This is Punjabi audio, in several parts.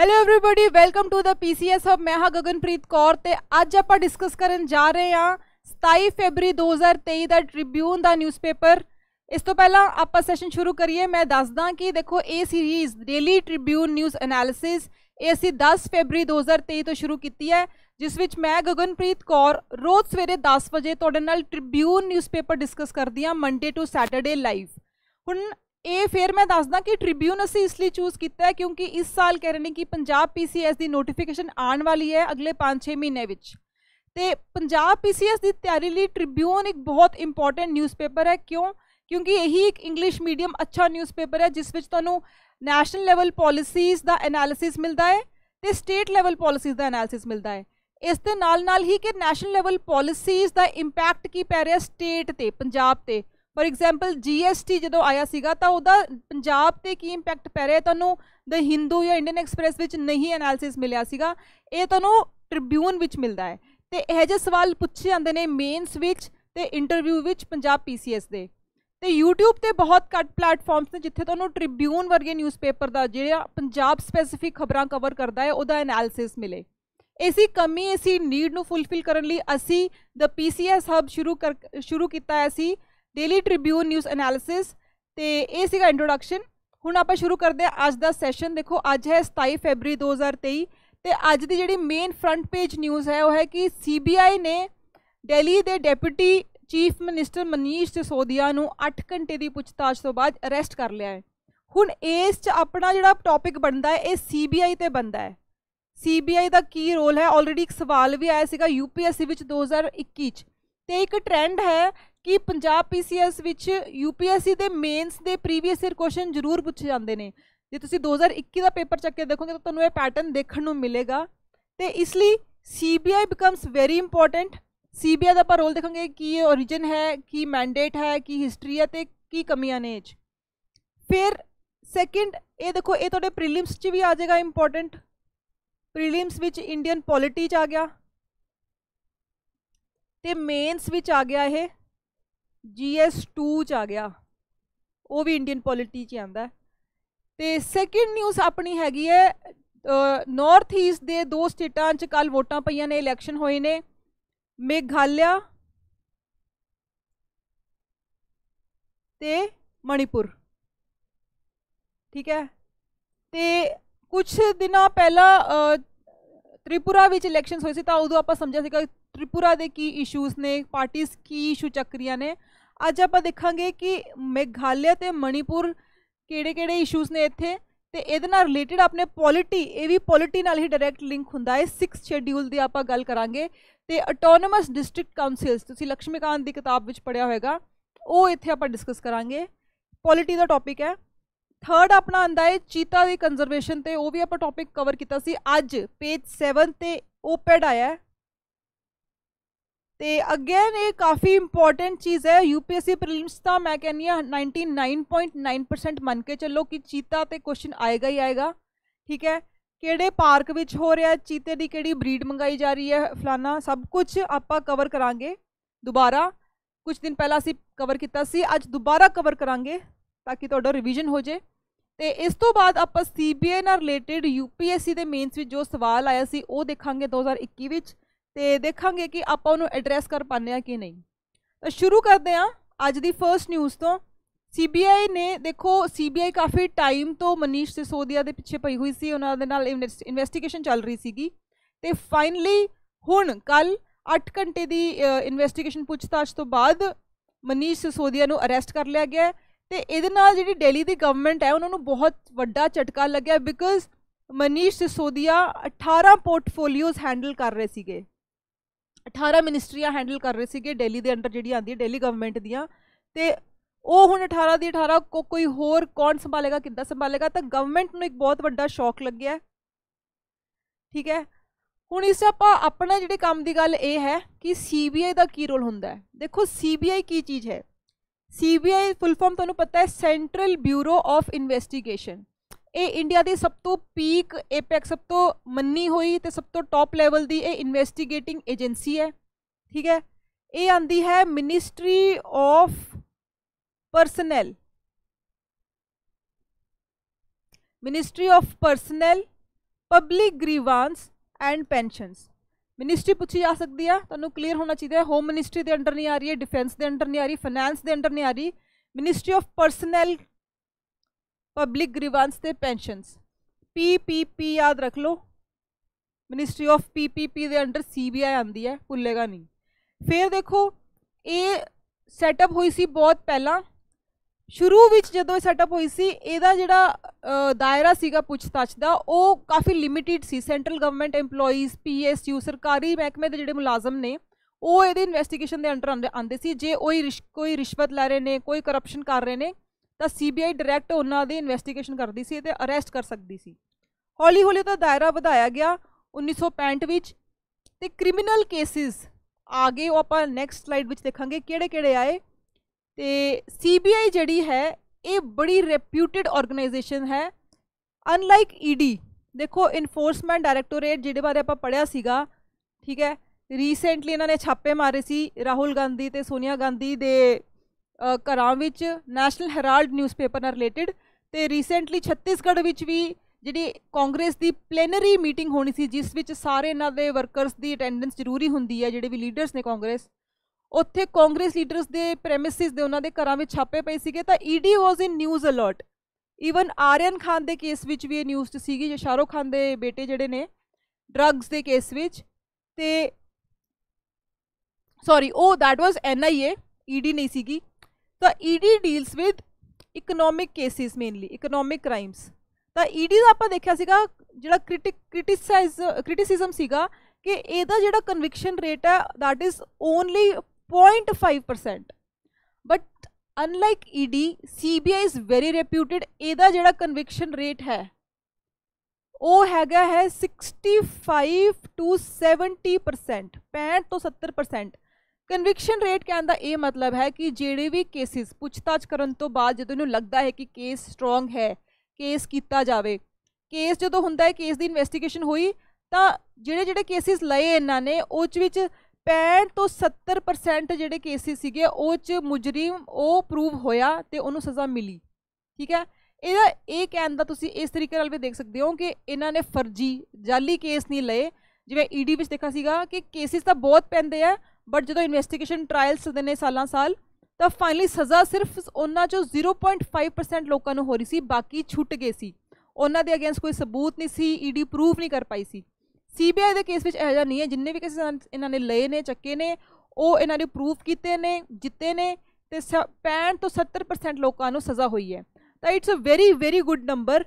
Hello everyone welcome to the PCS hub ਮੈਂ ਹਾਂ ਗਗਨਪ੍ਰੀਤ ਕੌਰ ਤੇ ਅੱਜ ਆਪਾਂ ਡਿਸਕਸ ਕਰਨ ਜਾ ਰਹੇ ਹਾਂ 27 ਫੈਬਰੀ 2023 ਦਾ ਟ੍ਰਿਬਿਊਨ ਦਾ ਨਿਊਜ਼ਪੇਪਰ ਇਸ ਤੋਂ ਪਹਿਲਾਂ ਆਪਾਂ ਸੈਸ਼ਨ ਸ਼ੁਰੂ ਕਰੀਏ ਮੈਂ ਦੱਸਦਾ ਕਿ ਦੇਖੋ ਇਹ series daily Tribune news analysis ਇਹ ਅਸੀਂ 10 ਫੈਬਰੀ 2023 ਤੋਂ ਸ਼ੁਰੂ ਕੀਤੀ ਹੈ ਜਿਸ ਵਿੱਚ ਮੈਂ ਗਗਨਪ੍ਰੀਤ ਕੌਰ ਰੋਜ਼ ਸਵੇਰੇ 10 ਵਜੇ ਤੁਹਾਡੇ ਨਾਲ ਟ੍ਰਿਬਿਊਨ ਨਿਊਜ਼ਪੇਪਰ ਡਿਸਕਸ ਕਰਦੀ ਹਾਂ ਮੰਡੇ ਟੂ ਸੈਟਰਡੇ ਲਾਈਵ ਹੁਣ ਇਹ ਫਿਰ ਮੈਂ ਦੱਸਦਾ ਕਿ ਟ੍ਰਿਬਿਊਨ ਅਸੀਂ ਇਸ ਲਈ ਚੂਜ਼ ਕੀਤਾ ਹੈ ਕਿਉਂਕਿ ਇਸ ਸਾਲ ਕਹਿ ਰਹੇ ਨੇ ਕਿ ਪੰਜਾਬ ਪੀਸੀਐਸ ਦੀ ਨੋਟੀਫਿਕੇਸ਼ਨ ਆਉਣ ਵਾਲੀ ਹੈ ਅਗਲੇ 5-6 ਮਹੀਨੇ ਵਿੱਚ ਤੇ ਪੰਜਾਬ ਪੀਸੀਐਸ ਦੀ ਤਿਆਰੀ ਲਈ ਟ੍ਰਿਬਿਊਨ ਇੱਕ ਬਹੁਤ ਇੰਪੋਰਟੈਂਟ ਨਿਊਜ਼ਪੇਪਰ ਹੈ ਕਿਉਂ ਕਿਉਂਕਿ ਇਹੀ ਇੱਕ ਇੰਗਲਿਸ਼ ਮੀਡੀਅਮ ਅੱਛਾ ਨਿਊਜ਼ਪੇਪਰ ਹੈ ਜਿਸ ਵਿੱਚ ਤੁਹਾਨੂੰ ਨੈਸ਼ਨਲ ਲੈਵਲ ਪਾਲਿਸੀਜ਼ ਦਾ ਐਨਾਲਿਸਿਸ ਮਿਲਦਾ ਹੈ ਤੇ ਸਟੇਟ ਲੈਵਲ ਪਾਲਿਸੀਜ਼ ਦਾ ਐਨਾਲਿਸਿਸ ਮਿਲਦਾ ਹੈ ਇਸ ਦੇ ਨਾਲ ਨਾਲ ਹੀ ਕਿ ਨੈਸ਼ਨਲ ਲੈਵਲ ਪਾਲਿਸੀਜ਼ ਦਾ ਇੰਪੈਕਟ ਕੀ ਪੈ ਰਿਹਾ ਸਟੇਟ ਤੇ ਪੰਜਾਬ ਤੇ ਫੋਰ ਐਗਜ਼ਾਮਪਲ ਜੀਐਸਟੀ ਜਦੋਂ ਆਇਆ ਸੀਗਾ ਤਾਂ ਉਹਦਾ ਪੰਜਾਬ ਤੇ ਕੀ ਇੰਪੈਕਟ ਪੈ ਰਿਹਾ ਤੁਹਾਨੂੰ ਦ ਹਿੰਦੂ ਜਾਂ ਇੰਡੀਅਨ ਐਕਸਪ੍ਰੈਸ ਵਿੱਚ ਨਹੀਂ ਐਨਾਲਿਸਿਸ ਮਿਲਿਆ ਸੀਗਾ ਇਹ ਤੁਹਾਨੂੰ ਟ੍ਰਿਬਿਊਨ ਵਿੱਚ ਮਿਲਦਾ ਹੈ ਤੇ ਇਹ ਜੇ ਸਵਾਲ ਪੁੱਛੇ ਜਾਂਦੇ ਨੇ ਮੇਨਸ ਵਿੱਚ ਤੇ ਇੰਟਰਵਿਊ ਵਿੱਚ ਪੰਜਾਬ ਪੀਸੀਐਸ ਦੇ ਤੇ YouTube ਤੇ ਬਹੁਤ ਘੱਟ ਪਲੇਟਫਾਰਮਸ ਨੇ ਜਿੱਥੇ ਤੁਹਾਨੂੰ ਟ੍ਰਿਬਿਊਨ ਵਰਗੇ ਨਿਊਜ਼ਪੇਪਰ ਦਾ ਜਿਹੜਾ ਪੰਜਾਬ ਸਪੈਸੀਫਿਕ ਖਬਰਾਂ ਕਵਰ ਕਰਦਾ ਹੈ ਉਹਦਾ ਐਨਾਲਿਸਿਸ ਮਿਲੇ ਇਸੀ ਕਮੀ ਇਸੀ ਨੀਡ ਨੂੰ ਫੁੱਲਫਿਲ ਕਰਨ ਲਈ ਅਸੀਂ ਦ ਪੀਸੀਐਸ ਹਬ ਸ਼ੁਰੂ ਕਰ ਸ਼ੁਰੂ ਕੀਤਾ ਹੈ ਅਸੀਂ ਡੇਲੀ ਟ੍ਰਿਬਿਊਨ ਨਿਊਜ਼ ਐਨਾਲਿਸਿਸ ਤੇ ਇਹ ਸੀਗਾ ਇੰਟਰੋਡਕਸ਼ਨ ਹੁਣ ਆਪਾਂ ਸ਼ੁਰੂ ਕਰਦੇ ਆ ਅੱਜ ਦਾ ਸੈਸ਼ਨ ਦੇਖੋ ਅੱਜ ਹੈ 27 ਫੈਬਰੀ 2023 ਤੇ ਅੱਜ ਦੀ ਜਿਹੜੀ ਮੇਨ ਫਰੰਟ ਪੇਜ ਨਿਊਜ਼ ਹੈ ਉਹ ਹੈ ਕਿ ਸੀਬੀਆਈ ਨੇ ਦਿੱਲੀ ਦੇ deputy chief minister Manish Sisodia ਨੂੰ 8 ਘੰਟੇ ਦੀ ਪੁੱਛਤਾਛ ਤੋਂ ਬਾਅਦ ਅਰੈਸਟ ਕਰ ਲਿਆ ਹੈ ਹੁਣ ਇਸ 'ਚ ਆਪਣਾ ਜਿਹੜਾ ਟੌਪਿਕ ਬਣਦਾ ਹੈ ਇਹ ਸੀਬੀਆਈ ਤੇ ਬਣਦਾ ਹੈ ਸੀਬੀਆਈ ਦਾ ਕੀ ਰੋਲ ਹੈ ਆਲਰੇਡੀ ਇੱਕ ਸਵਾਲ ਵੀ ਆਇਆ ਸੀਗਾ ਯੂਪੀਐਸਸੀ ਵਿੱਚ 2021 'ਚ ਤੇ ਇੱਕ ਟ੍ਰੈਂਡ ਹੈ ਕਿ ਪੰਜਾਬ ਪੀਸੀਐਸ ਵਿੱਚ ਯੂਪੀਐਸਸੀ ਦੇ ਮੇਨਸ ਦੇ ਪ੍ਰੀਵੀਅਸ ਈਅਰ ਕੁਐਸਚਨ ਜ਼ਰੂਰ ਪੁੱਛੇ ਜਾਂਦੇ ਨੇ ਜੇ ਤੁਸੀਂ 2021 ਦਾ ਪੇਪਰ ਚੱਕ ਕੇ ਦੇਖੋਗੇ ਤਾਂ ਤੁਹਾਨੂੰ ਇਹ ਪੈਟਰਨ ਦੇਖਣ ਨੂੰ ਮਿਲੇਗਾ ਤੇ ਇਸ ਲਈ CBI becomes very important CBI ਦਾ ਆਪਾਂ ਰੋਲ ਦੇਖਾਂਗੇ ਕੀ ਇਹ origin ਹੈ ਕੀ ਮੈਂਡੇਟ ਹੈ ਕੀ ਹਿਸਟਰੀ ਹੈ ਤੇ ਕੀ ਕਮੀਆਂ ਨੇ ਇਹ ਫਿਰ ਸੈਕਿੰਡ ਇਹ ਦੇਖੋ ਇਹ ਤੁਹਾਡੇ ਪ੍ਰੀਲਿਮਸ 'ਚ ਵੀ ਆ ਜਾਏਗਾ ਇੰਪੋਰਟੈਂਟ ਪ੍ਰੀਲਿਮਸ ਵਿੱਚ ਇੰਡੀਅਨ ਪੋਲਿਟੀ 'ਚ ਆ ਗਿਆ ਤੇ ਮੇਨਸ ਵਿੱਚ ਆ ਗਿਆ ਇਹ GS2 ਚ ਆ ਗਿਆ ਉਹ ਵੀ ਇੰਡੀਅਨ ਪੋਲਿਟੀ ਚ ਆਂਦਾ ਤੇ ਸੈਕਿੰਡ ਨਿਊਜ਼ ਆਪਣੀ ਹੈਗੀ ਹੈ ਨਾਰਥ ਈਸਟ ਦੇ ਦੋ ਸਟੇਟਾਂ ਚ ਕੱਲ ਵੋਟਾਂ ਪਈਆਂ ਨੇ ਇਲੈਕਸ਼ਨ ਹੋਏ ਨੇ ਮੇਘਾਲਿਆ ਤੇ ਮਣੀਪੁਰ ਠੀਕ ਹੈ ਤੇ ਕੁਝ ਦਿਨਾਂ ਪਹਿਲਾਂ ਤ੍ਰਿਪੁਰਾ ਵਿੱਚ ਇਲੈਕਸ਼ਨ ਹੋਏ ਸੀ ਤਾਂ ਉਦੋਂ ਆਪਾਂ ਸਮਝਿਆ ਸੀ ਕਿ ਤ੍ਰਿਪੁਰਾ ਦੇ ਕੀ ਇਸ਼ੂਸ ਨੇ ਪਾਰਟੀਆਂ ਕੀ ਇਸ਼ੂ ਚੱਕਰੀਆਂ ਨੇ ਅੱਜ ਆਪਾਂ ਦੇਖਾਂਗੇ ਕਿ ਮੇਘਾਲਿਆ ਤੇ ਮਣੀਪੁਰ ਕਿਹੜੇ-ਕਿਹੜੇ ਇਸ਼ੂਸ ਨੇ ਇੱਥੇ ਤੇ ਇਹਦੇ ਨਾਲ ਰਿਲੇਟਡ ਆਪਣੇ ਪੋਲਿਟੀ ਇਹ ਵੀ ਪੋਲਿਟੀ ਨਾਲ ਹੀ ਡਾਇਰੈਕਟ ਲਿੰਕ ਹੁੰਦਾ ਹੈ 6th ਸ਼ੈਡਿਊਲ ਦੀ ਆਪਾਂ ਗੱਲ ਕਰਾਂਗੇ ਤੇ ਆਟੋਨਮਸ ਡਿਸਟ੍ਰਿਕਟ ਕਾਉਂਸਲਸ ਤੁਸੀਂ ਲక్ష్ਮੀਕਾਂਤ ਦੀ ਕਿਤਾਬ ਵਿੱਚ ਪੜਿਆ ਹੋਵੇਗਾ ਉਹ ਇੱਥੇ ਆਪਾਂ ਡਿਸਕਸ ਕਰਾਂਗੇ ਪੋਲਿਟੀ ਦਾ ਟੌਪਿਕ ਹੈ ਥਰਡ ਆਪਣਾ ਆਂਦਾ ਹੈ ਚੀਤਾ ਦੀ ਕੰਜ਼ਰਵੇਸ਼ਨ ਤੇ ਉਹ ਵੀ ਆਪਾਂ ਟੌਪਿਕ ਕਵਰ ਕੀਤਾ ਸੀ ਅੱਜ ਪੇਜ 7 ਤੇ ਓਪੈਡ ਆਇਆ ਤੇ ਅਗੇਨ ਇਹ ਕਾਫੀ ਇੰਪੋਰਟੈਂਟ ਚੀਜ਼ ਹੈ ਯੂਪੀਐਸਸੀ ਪ੍ਰੀਲਿਮਸ ਦਾ ਮੈਂ ਕਹਿੰਨੀ ਆ 99.9% ਮੰਨ ਕੇ ਚੱਲੋ ਕਿ ਚੀਤਾ ਤੇ ਕੁਐਸਚਨ ਆਏਗਾ ਹੀ ਆਏਗਾ ਠੀਕ ਹੈ ਕਿਹੜੇ ਪਾਰਕ ਵਿੱਚ ਹੋ ਰਿਹਾ ਚੀਤੇ ਦੀ ਕਿਹੜੀ ਬਰੀਡ ਮੰਗਾਈ ਜਾ ਰਹੀ ਹੈ ਫਲਾਨਾ ਸਭ ਕੁਝ ਆਪਾਂ ਕਵਰ ਕਰਾਂਗੇ ਦੁਬਾਰਾ ਕੁਝ ਦਿਨ ਪਹਿਲਾਂ ਅਸੀਂ ਕਵਰ ਕੀਤਾ ਸੀ ਅੱਜ ਦੁਬਾਰਾ ਕਵਰ ਕਰਾਂਗੇ ਤਾਂ ਕਿ ਤੁਹਾਡਾ ਰਿਵੀਜ਼ਨ ਹੋ ਜੇ ਤੇ ਇਸ ਤੋਂ ਬਾਅਦ ਆਪਾਂ ਸੀਬੀਏ ਨਾਲ ਰਿਲੇਟਡ ਯੂਪੀਐਸਸੀ ਦੇ ਮੇਨਸ ਵਿੱਚ ਜੋ ਸਵਾਲ ਆਇਆ ਸੀ ਉਹ ਦੇਖਾਂਗੇ 2021 ਵਿੱਚ ਤੇ ਦੇਖਾਂਗੇ ਕਿ ਆਪਾਂ ਉਹਨੂੰ ਐਡਰੈਸ ਕਰ ਪਾਣੇ ਆ ਕਿ ਨਹੀਂ ਤਾਂ ਸ਼ੁਰੂ ਕਰਦੇ ਆ ਅੱਜ ਦੀ ਫਰਸਟ ਨਿਊਜ਼ ਤੋਂ ਸੀਬੀਆਈ ਨੇ ਦੇਖੋ ਸੀਬੀਆਈ ਕਾਫੀ ਟਾਈਮ ਤੋਂ ਮਨੀਸ਼ ਸਿਸੋਦੀਆ ਦੇ ਪਿੱਛੇ ਪਈ ਹੋਈ ਸੀ ਉਹਨਾਂ ਦੇ ਨਾਲ ਇਨਵੈਸਟੀਗੇਸ਼ਨ ਚੱਲ ਰਹੀ ਸੀਗੀ ਤੇ ਫਾਈਨਲੀ ਹੁਣ ਕੱਲ 8 ਘੰਟੇ ਦੀ ਇਨਵੈਸਟੀਗੇਸ਼ਨ ਪੁੱਛਤਾਛ ਤੋਂ ਬਾਅਦ ਮਨੀਸ਼ ਸਿਸੋਦੀਆ ਨੂੰ ਅਰੈਸਟ ਕਰ ਲਿਆ ਗਿਆ ਤੇ ਇਹਦੇ ਨਾਲ ਜਿਹੜੀ ਦਿੱਲੀ ਦੀ ਗਵਰਨਮੈਂਟ ਹੈ ਉਹਨਾਂ ਨੂੰ ਬਹੁਤ ਵੱਡਾ ਝਟਕਾ ਲੱਗਿਆ because Manish Sisodia 18 portfolios handle ਕਰ ਰਹੇ ਸੀਗੇ 18 ਮਿਨਿਸਟਰੀਆਂ ਹੈਂਡਲ ਕਰ ਰਹੇ ਸੀਗੇ ਦਿੱਲੀ ਦੇ ਅੰਡਰ ਜਿਹੜੀ ਆਂਦੀ ਹੈ ਦਿੱਲੀ ਗਵਰਨਮੈਂਟ ਦੀਆਂ ਤੇ ਉਹ ਹੁਣ 18 ਦੀ 18 ਕੋ ਕੋਈ ਹੋਰ ਕੌਣ ਸੰਭਾਲੇਗਾ ਕਿੱਦਾਂ ਸੰਭਾਲੇਗਾ ਤਾਂ ਗਵਰਨਮੈਂਟ ਨੂੰ ਇੱਕ ਬਹੁਤ ਵੱਡਾ ਸ਼ੌਕ ਲੱਗਿਆ ਠੀਕ ਹੈ ਹੁਣ ਇਸ ਆਪਾਂ ਆਪਣਾ ਜਿਹੜੇ ਕੰਮ ਦੀ ਗੱਲ ਇਹ ਹੈ ਕਿ ਸੀਬੀਆਈ ਦਾ ਕੀ ਰੋਲ ਹੁੰਦਾ ਹੈ ਦੇਖੋ ਸੀਬੀਆਈ ਕੀ ਚੀਜ਼ ਹੈ ਸੀਬੀਆਈ ਫੁੱਲ ਫਾਰਮ ਤੁਹਾਨੂੰ ਪਤਾ ਹੈ ਸੈਂਟਰਲ ਬਿਊਰੋ ਆਫ ਇਨਵੈਸਟੀਗੇਸ਼ਨ ਇਹ ਇੰਡੀਆ ਦੀ ਸਭ ਤੋਂ ਪੀਕ ਐਪੈਕ ਸਭ ਤੋਂ ਮੰਨੀ ਹੋਈ ਤੇ ਸਭ ਤੋਂ ਟਾਪ ਲੈਵਲ ਦੀ ਇਹ ਇਨਵੈਸਟੀਗੇਟਿੰਗ ਏਜੰਸੀ ਹੈ ਠੀਕ ਹੈ ਇਹ ਆਂਦੀ ਹੈ ministry of personnel ministry of personnel public grievances and pensions ministry ਪੁੱਛੀ ਜਾ ਸਕਦੀ ਆ ਤੁਹਾਨੂੰ ਕਲੀਅਰ ਹੋਣਾ ਚਾਹੀਦਾ ਹੈ ਹੋਮ ਮਿਨਿਸਟਰੀ ਦੇ ਅੰਡਰ ਨਹੀਂ ਆ ਰਹੀ ਹੈ ਡਿਫੈਂਸ ਦੇ ਅੰਡਰ ਨਹੀਂ ਆ ਰਹੀ ਫਾਈਨੈਂਸ ਦੇ ਅੰਡਰ ਨਹੀਂ ਆ ਰਹੀ ministry of personnel public grievances ਤੇ ਪੈਨਸ਼ਨਸ ਪੀਪੀਪੀ ਯਾਦ ਰੱਖ ਲਓ ਮਿਨਿਸਟਰੀ ਆਫ ਪੀਪੀਪੀ ਦੇ ਅੰਡਰ ਸੀਬੀਆਈ ਆਂਦੀ ਹੈ ਭੁੱਲੇਗਾ ਨਹੀਂ ਫਿਰ ਦੇਖੋ ਇਹ ਸੈਟਅਪ ਹੋਈ ਸੀ ਬਹੁਤ ਪਹਿਲਾਂ ਸ਼ੁਰੂ ਵਿੱਚ ਜਦੋਂ ਇਹ ਸੈਟਅਪ ਹੋਈ ਸੀ ਇਹਦਾ ਜਿਹੜਾ ਦਾਇਰਾ ਸੀਗਾ ਪੁੱਛਤਾਛ ਦਾ ਉਹ ਕਾਫੀ ਲਿਮਿਟਿਡ ਸੀ ਸੈਂਟਰਲ ਗਵਰਨਮੈਂਟ EMPLOYEES ਪੀਐਸਯੂ ਸਰਕਾਰੀ ਮਹਿਕਮੇ ਦੇ ਜਿਹੜੇ ਮੁਲਾਜ਼ਮ ਨੇ ਉਹ ਇਹਦੀ ਇਨਵੈਸਟੀਗੇਸ਼ਨ ਦੇ ਅੰਡਰ ਆਂਦੇ ਸੀ ਜੇ ਕੋਈ ਕੋਈ ਰਿਸ਼ਵਤ ਲੈ ਰਹੇ ਨੇ ਕੋਈ ਕਰਪਸ਼ਨ ਕਰ ਰਹੇ ਨੇ ਤਾਂ ਸੀਬੀਆਈ ਡਾਇਰੈਕਟ ਉਹਨਾਂ ਦੀ ਇਨਵੈਸਟੀਗੇਸ਼ਨ ਕਰਦੀ ਸੀ ਤੇ ਅਰੈਸਟ ਕਰ ਸਕਦੀ ਸੀ ਹੌਲੀ ਹੌਲੀ ਤਾਂ ਦਾਇਰਾ ਵਧਾਇਆ ਗਿਆ 1965 ਵਿੱਚ ਤੇ ਕ੍ਰਿਮੀਨਲ ਕੇਸਿਸ ਆਗੇ ਉਹ ਆਪਾਂ ਨੈਕਸਟ ਸਲਾਈਡ ਵਿੱਚ ਦੇਖਾਂਗੇ ਕਿਹੜੇ ਕਿਹੜੇ ਆਏ ਤੇ ਸੀਬੀਆਈ ਜਿਹੜੀ ਹੈ ਇਹ ਬੜੀ ਰੈਪਿਊਟਡ ਆਰਗੇਨਾਈਜੇਸ਼ਨ ਹੈ ਅਨਲਾਈਕ ਈਡੀ e ਦੇਖੋ ਇਨਫੋਰਸਮੈਂਟ ਡਾਇਰੈਕਟੋਰੇਟ ਜਿਹਦੇ ਬਾਰੇ ਆਪਾਂ ਪੜਿਆ ਸੀਗਾ ਠੀਕ ਹੈ ਰੀਸੈਂਟਲੀ ਇਹਨਾਂ ਨੇ ਛਾਪੇ ਮਾਰੇ ਸੀ ਰਾਹੁਲ ਗਾਂਧੀ ਤੇ ਸੋਨੀਆ ਗਾਂਧੀ ਦੇ ਘਰਾਂ ਵਿੱਚ ਨੈਸ਼ਨਲ ਹੈਰਾਲਡ ਨਿਊਜ਼ਪੇਪਰ ਨਾਲ ਰਿਲੇਟਡ ਤੇ ਰੀਸੈਂਟਲੀ ਛੱਤੀਸਗੜ੍ਹ ਵਿੱਚ ਵੀ ਜਿਹੜੀ ਕਾਂਗਰਸ ਦੀ ਪਲੈਨਰੀ ਮੀਟਿੰਗ ਹੋਣੀ ਸੀ ਜਿਸ ਵਿੱਚ ਸਾਰੇ ਇਹਨਾਂ ਦੇ ਵਰਕਰਸ ਦੀ ਅਟੈਂਡੈਂਸ ਜ਼ਰੂਰੀ ਹੁੰਦੀ ਹੈ ਜਿਹੜੇ ਵੀ ਲੀਡਰਸ ਨੇ ਕਾਂਗਰਸ ਉੱਥੇ ਕਾਂਗਰਸ ਲੀਡਰਸ ਦੇ ਪ੍ਰੈਮਿਸਿਸ ਦੇ ਉਹਨਾਂ ਦੇ ਘਰਾਂ ਵਿੱਚ ਛਾਪੇ ਪਏ ਸੀਗੇ ਤਾਂ ED was in news alert even Aryan Khan ਦੇ ਕੇਸ ਵਿੱਚ ਵੀ ਇਹ ਨਿਊਜ਼ 'ਚ ਸੀਗੀ ਜੇ ਸ਼ਾਹਰੁਖ ਖਾਨ ਦੇ ਬੇਟੇ ਜਿਹੜੇ ਨੇ ਡਰੱਗਸ ਦੇ ਕੇਸ ਵਿੱਚ ਤੇ ਸੌਰੀ ਉਹ ਦੈਟ ਵਾਸ ਐਨਆਈਏ ਈਡੀ ਨਹੀਂ ਸੀਗੀ The ED deals with economic cases mainly, economic crimes. ਤਾਂ ਈਡੀ ਦਾ ਆਪਾਂ ਦੇਖਿਆ ਸੀਗਾ ਜਿਹੜਾ ਕ੍ਰਿਟਿਕ ਕ੍ਰਿਟਿਸਾਈਜ਼ ਕ੍ਰਿਟਿਸਿਜ਼ਮ ਸੀਗਾ ਕਿ ਇਹਦਾ ਜਿਹੜਾ ਕਨਵਿਕਸ਼ਨ ਰੇਟ ਹੈ that is only 0.5% but unlike ED CBI is very reputed ਇਹਦਾ ਜਿਹੜਾ ਕਨਵਿਕਸ਼ਨ ਰੇਟ ਹੈ ਉਹ ਹੈਗਾ ਹੈ 65 to 70% 65 ਤੋਂ 70% ਕਨਵਿਕਸ਼ਨ ਰੇਟ ਕਹਿਣ ਦਾ ਇਹ ਮਤਲਬ ਹੈ ਕਿ ਜਿਹੜੇ ਵੀ ਕੇਸਿਸ ਪੁੱਛਤਾਛ ਕਰਨ ਤੋਂ ਬਾਅਦ ਜਦੋਂ ਇਹਨੂੰ ਲੱਗਦਾ ਹੈ ਕਿ ਕੇਸ ਸਟਰੋਂਗ ਹੈ ਕੇਸ ਕੀਤਾ ਜਾਵੇ ਕੇਸ ਜਦੋਂ ਹੁੰਦਾ ਹੈ ਕੇਸ ਦੀ ਇਨਵੈਸਟੀਗੇਸ਼ਨ ਹੋਈ ਤਾਂ ਜਿਹੜੇ ਜਿਹੜੇ ਕੇਸਿਸ ਲਏ ਇਹਨਾਂ ਨੇ ਉਹ ਚ ਵਿੱਚ 65 ਤੋਂ 70% ਜਿਹੜੇ ਕੇਸਿਸ ਸੀਗੇ ਉਹ ਚ ਮੁਜਰਮ ਉਹ ਪ੍ਰੂਵ ਹੋਇਆ ਤੇ ਉਹਨੂੰ ਸਜ਼ਾ ਮਿਲੀ ਠੀਕ ਹੈ ਇਹਦਾ ਇਹ ਕਹਿਣ ਦਾ ਤੁਸੀਂ ਇਸ ਤਰੀਕੇ ਨਾਲ ਵੀ ਦੇਖ ਸਕਦੇ ਹੋ ਕਿ ਇਹਨਾਂ ਨੇ ਫਰਜੀ ਜਾਲੀ ਕੇਸ ਨਹੀਂ ਲਏ ਜਿਵੇਂ ਈਡੀ ਵਿੱਚ ਦੇਖਾ ਸੀਗਾ ਕਿ ਕੇਸਿਸ ਤਾਂ ਬਹੁਤ ਪੈਂਦੇ ਆ ਬਟ ਜਦੋਂ ਇਨਵੈਸਟੀਗੇਸ਼ਨ ਟ੍ਰਾਇਲਸ ਚੱਲਦੇ ਨੇ ਸਾਲਾਂ ਸਾਲ ਤਾਂ ਫਾਈਨਲੀ ਸਜ਼ਾ ਸਿਰਫ ਉਹਨਾਂ ਚੋਂ 0.5% ਲੋਕਾਂ ਨੂੰ ਹੋ ਰਹੀ ਸੀ ਬਾਕੀ ਛੁੱਟ ਗਏ ਸੀ ਉਹਨਾਂ ਦੇ ਅਗੇਂਸਟ ਕੋਈ ਸਬੂਤ ਨਹੀਂ ਸੀ ਈਡੀ e ਪ੍ਰੂਫ ਨਹੀਂ ਕਰ ਪਾਈ ਸੀ ਸੀਬੀਆਈ ਦੇ ਕੇਸ ਵਿੱਚ ਇਹੋ ਜਿਹਾ ਨਹੀਂ ਹੈ ਜਿੰਨੇ ਵੀ ਕੇਸ ਇਹਨਾਂ ਨੇ ਲਏ ਨੇ ਚੱਕੇ ਨੇ ਉਹ ਇਹਨਾਂ ਨੇ ਪ੍ਰੂਫ ਕੀਤੇ ਨੇ ਜਿੱਤੇ ਨੇ ਤੇ 65 ਤੋਂ 70% ਲੋਕਾਂ ਨੂੰ ਸਜ਼ਾ ਹੋਈ ਹੈ ਤਾਂ it's a very very good number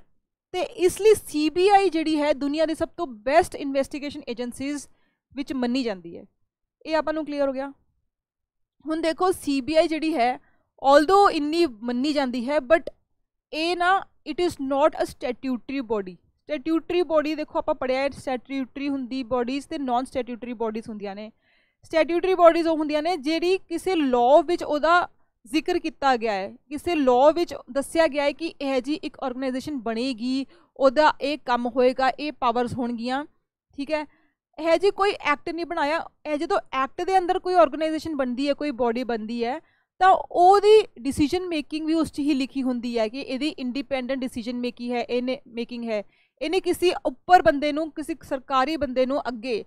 ਤੇ ਇਸ ਲਈ ਸੀਬੀਆਈ ਜਿਹੜੀ ਹੈ ਦੁਨੀਆ ਦੀ ਸਭ ਤੋਂ ਬੈਸਟ ਇਨਵੈਸਟੀਗੇਸ਼ਨ ਏਜੰਸੀਜ਼ ਵਿੱਚ ਮੰਨੀ ਜਾਂਦੀ ਹੈ ਇਹ ਆਪਾਂ ਨੂੰ ਕਲੀਅਰ ਹੋ ਗਿਆ ਹੁਣ ਦੇਖੋ ਸੀਬੀਆਈ ਜਿਹੜੀ ਹੈ ਆਲਦੋ ਇੰਨੀ ਮੰਨੀ ਜਾਂਦੀ ਹੈ ਬਟ ਇਹ ਨਾ it is not a statutory body statutory body ਦੇਖੋ ਆਪਾਂ ਪੜਿਆ ਹੈ ਸਟੈਟਿਊਟਰੀ ਹੁੰਦੀ ਬੋਡੀਜ਼ ਤੇ ਨਾਨ ਸਟੈਟਿਊਟਰੀ ਬੋਡੀਜ਼ ਹੁੰਦੀਆਂ ਨੇ ਸਟੈਟਿਊਟਰੀ ਬੋਡੀਜ਼ ਉਹ ਹੁੰਦੀਆਂ ਨੇ ਜਿਹੜੀ ਕਿਸੇ ਲਾਅ ਵਿੱਚ ਉਹਦਾ ਜ਼ਿਕਰ ਕੀਤਾ ਗਿਆ ਹੈ ਕਿਸੇ ਲਾਅ ਵਿੱਚ ਦੱਸਿਆ ਗਿਆ ਹੈ ਕਿ ਇਹ ਜੀ ਇੱਕ ਆਰਗੇਨਾਈਜੇਸ਼ਨ ਬਣੇਗੀ ਉਹਦਾ ਇਹ ਕੰਮ ਹੋਏਗਾ ਇਹ ਪਾਵਰਸ ਹੋਣਗੀਆਂ ਠੀਕ ਹੈ ਇਹ ਜੀ ਕੋਈ ਐਕਟ ਨਹੀਂ ਬਣਾਇਆ ਇਹ ਜਦੋਂ ਐਕਟ ਦੇ ਅੰਦਰ ਕੋਈ ਆਰਗੇਨਾਈਜੇਸ਼ਨ ਬਣਦੀ ਹੈ ਕੋਈ ਬਾਡੀ ਬਣਦੀ ਹੈ ਤਾਂ ਉਹਦੀ ਡਿਸੀਜਨ ਮੇਕਿੰਗ ਵੀ ਉਸ 'ਚ ਹੀ ਲਿਖੀ ਹੁੰਦੀ ਹੈ ਕਿ ਇਹਦੀ ਇੰਡੀਪੈਂਡੈਂਟ ਡਿਸੀਜਨ ਮੇਕਿੰਗ ਹੈ ਇਹਨੇ ਮੇਕਿੰਗ ਹੈ ਇਹਨੇ ਕਿਸੇ ਉੱਪਰ ਬੰਦੇ ਨੂੰ ਕਿਸੇ ਸਰਕਾਰੀ ਬੰਦੇ ਨੂੰ ਅੱਗੇ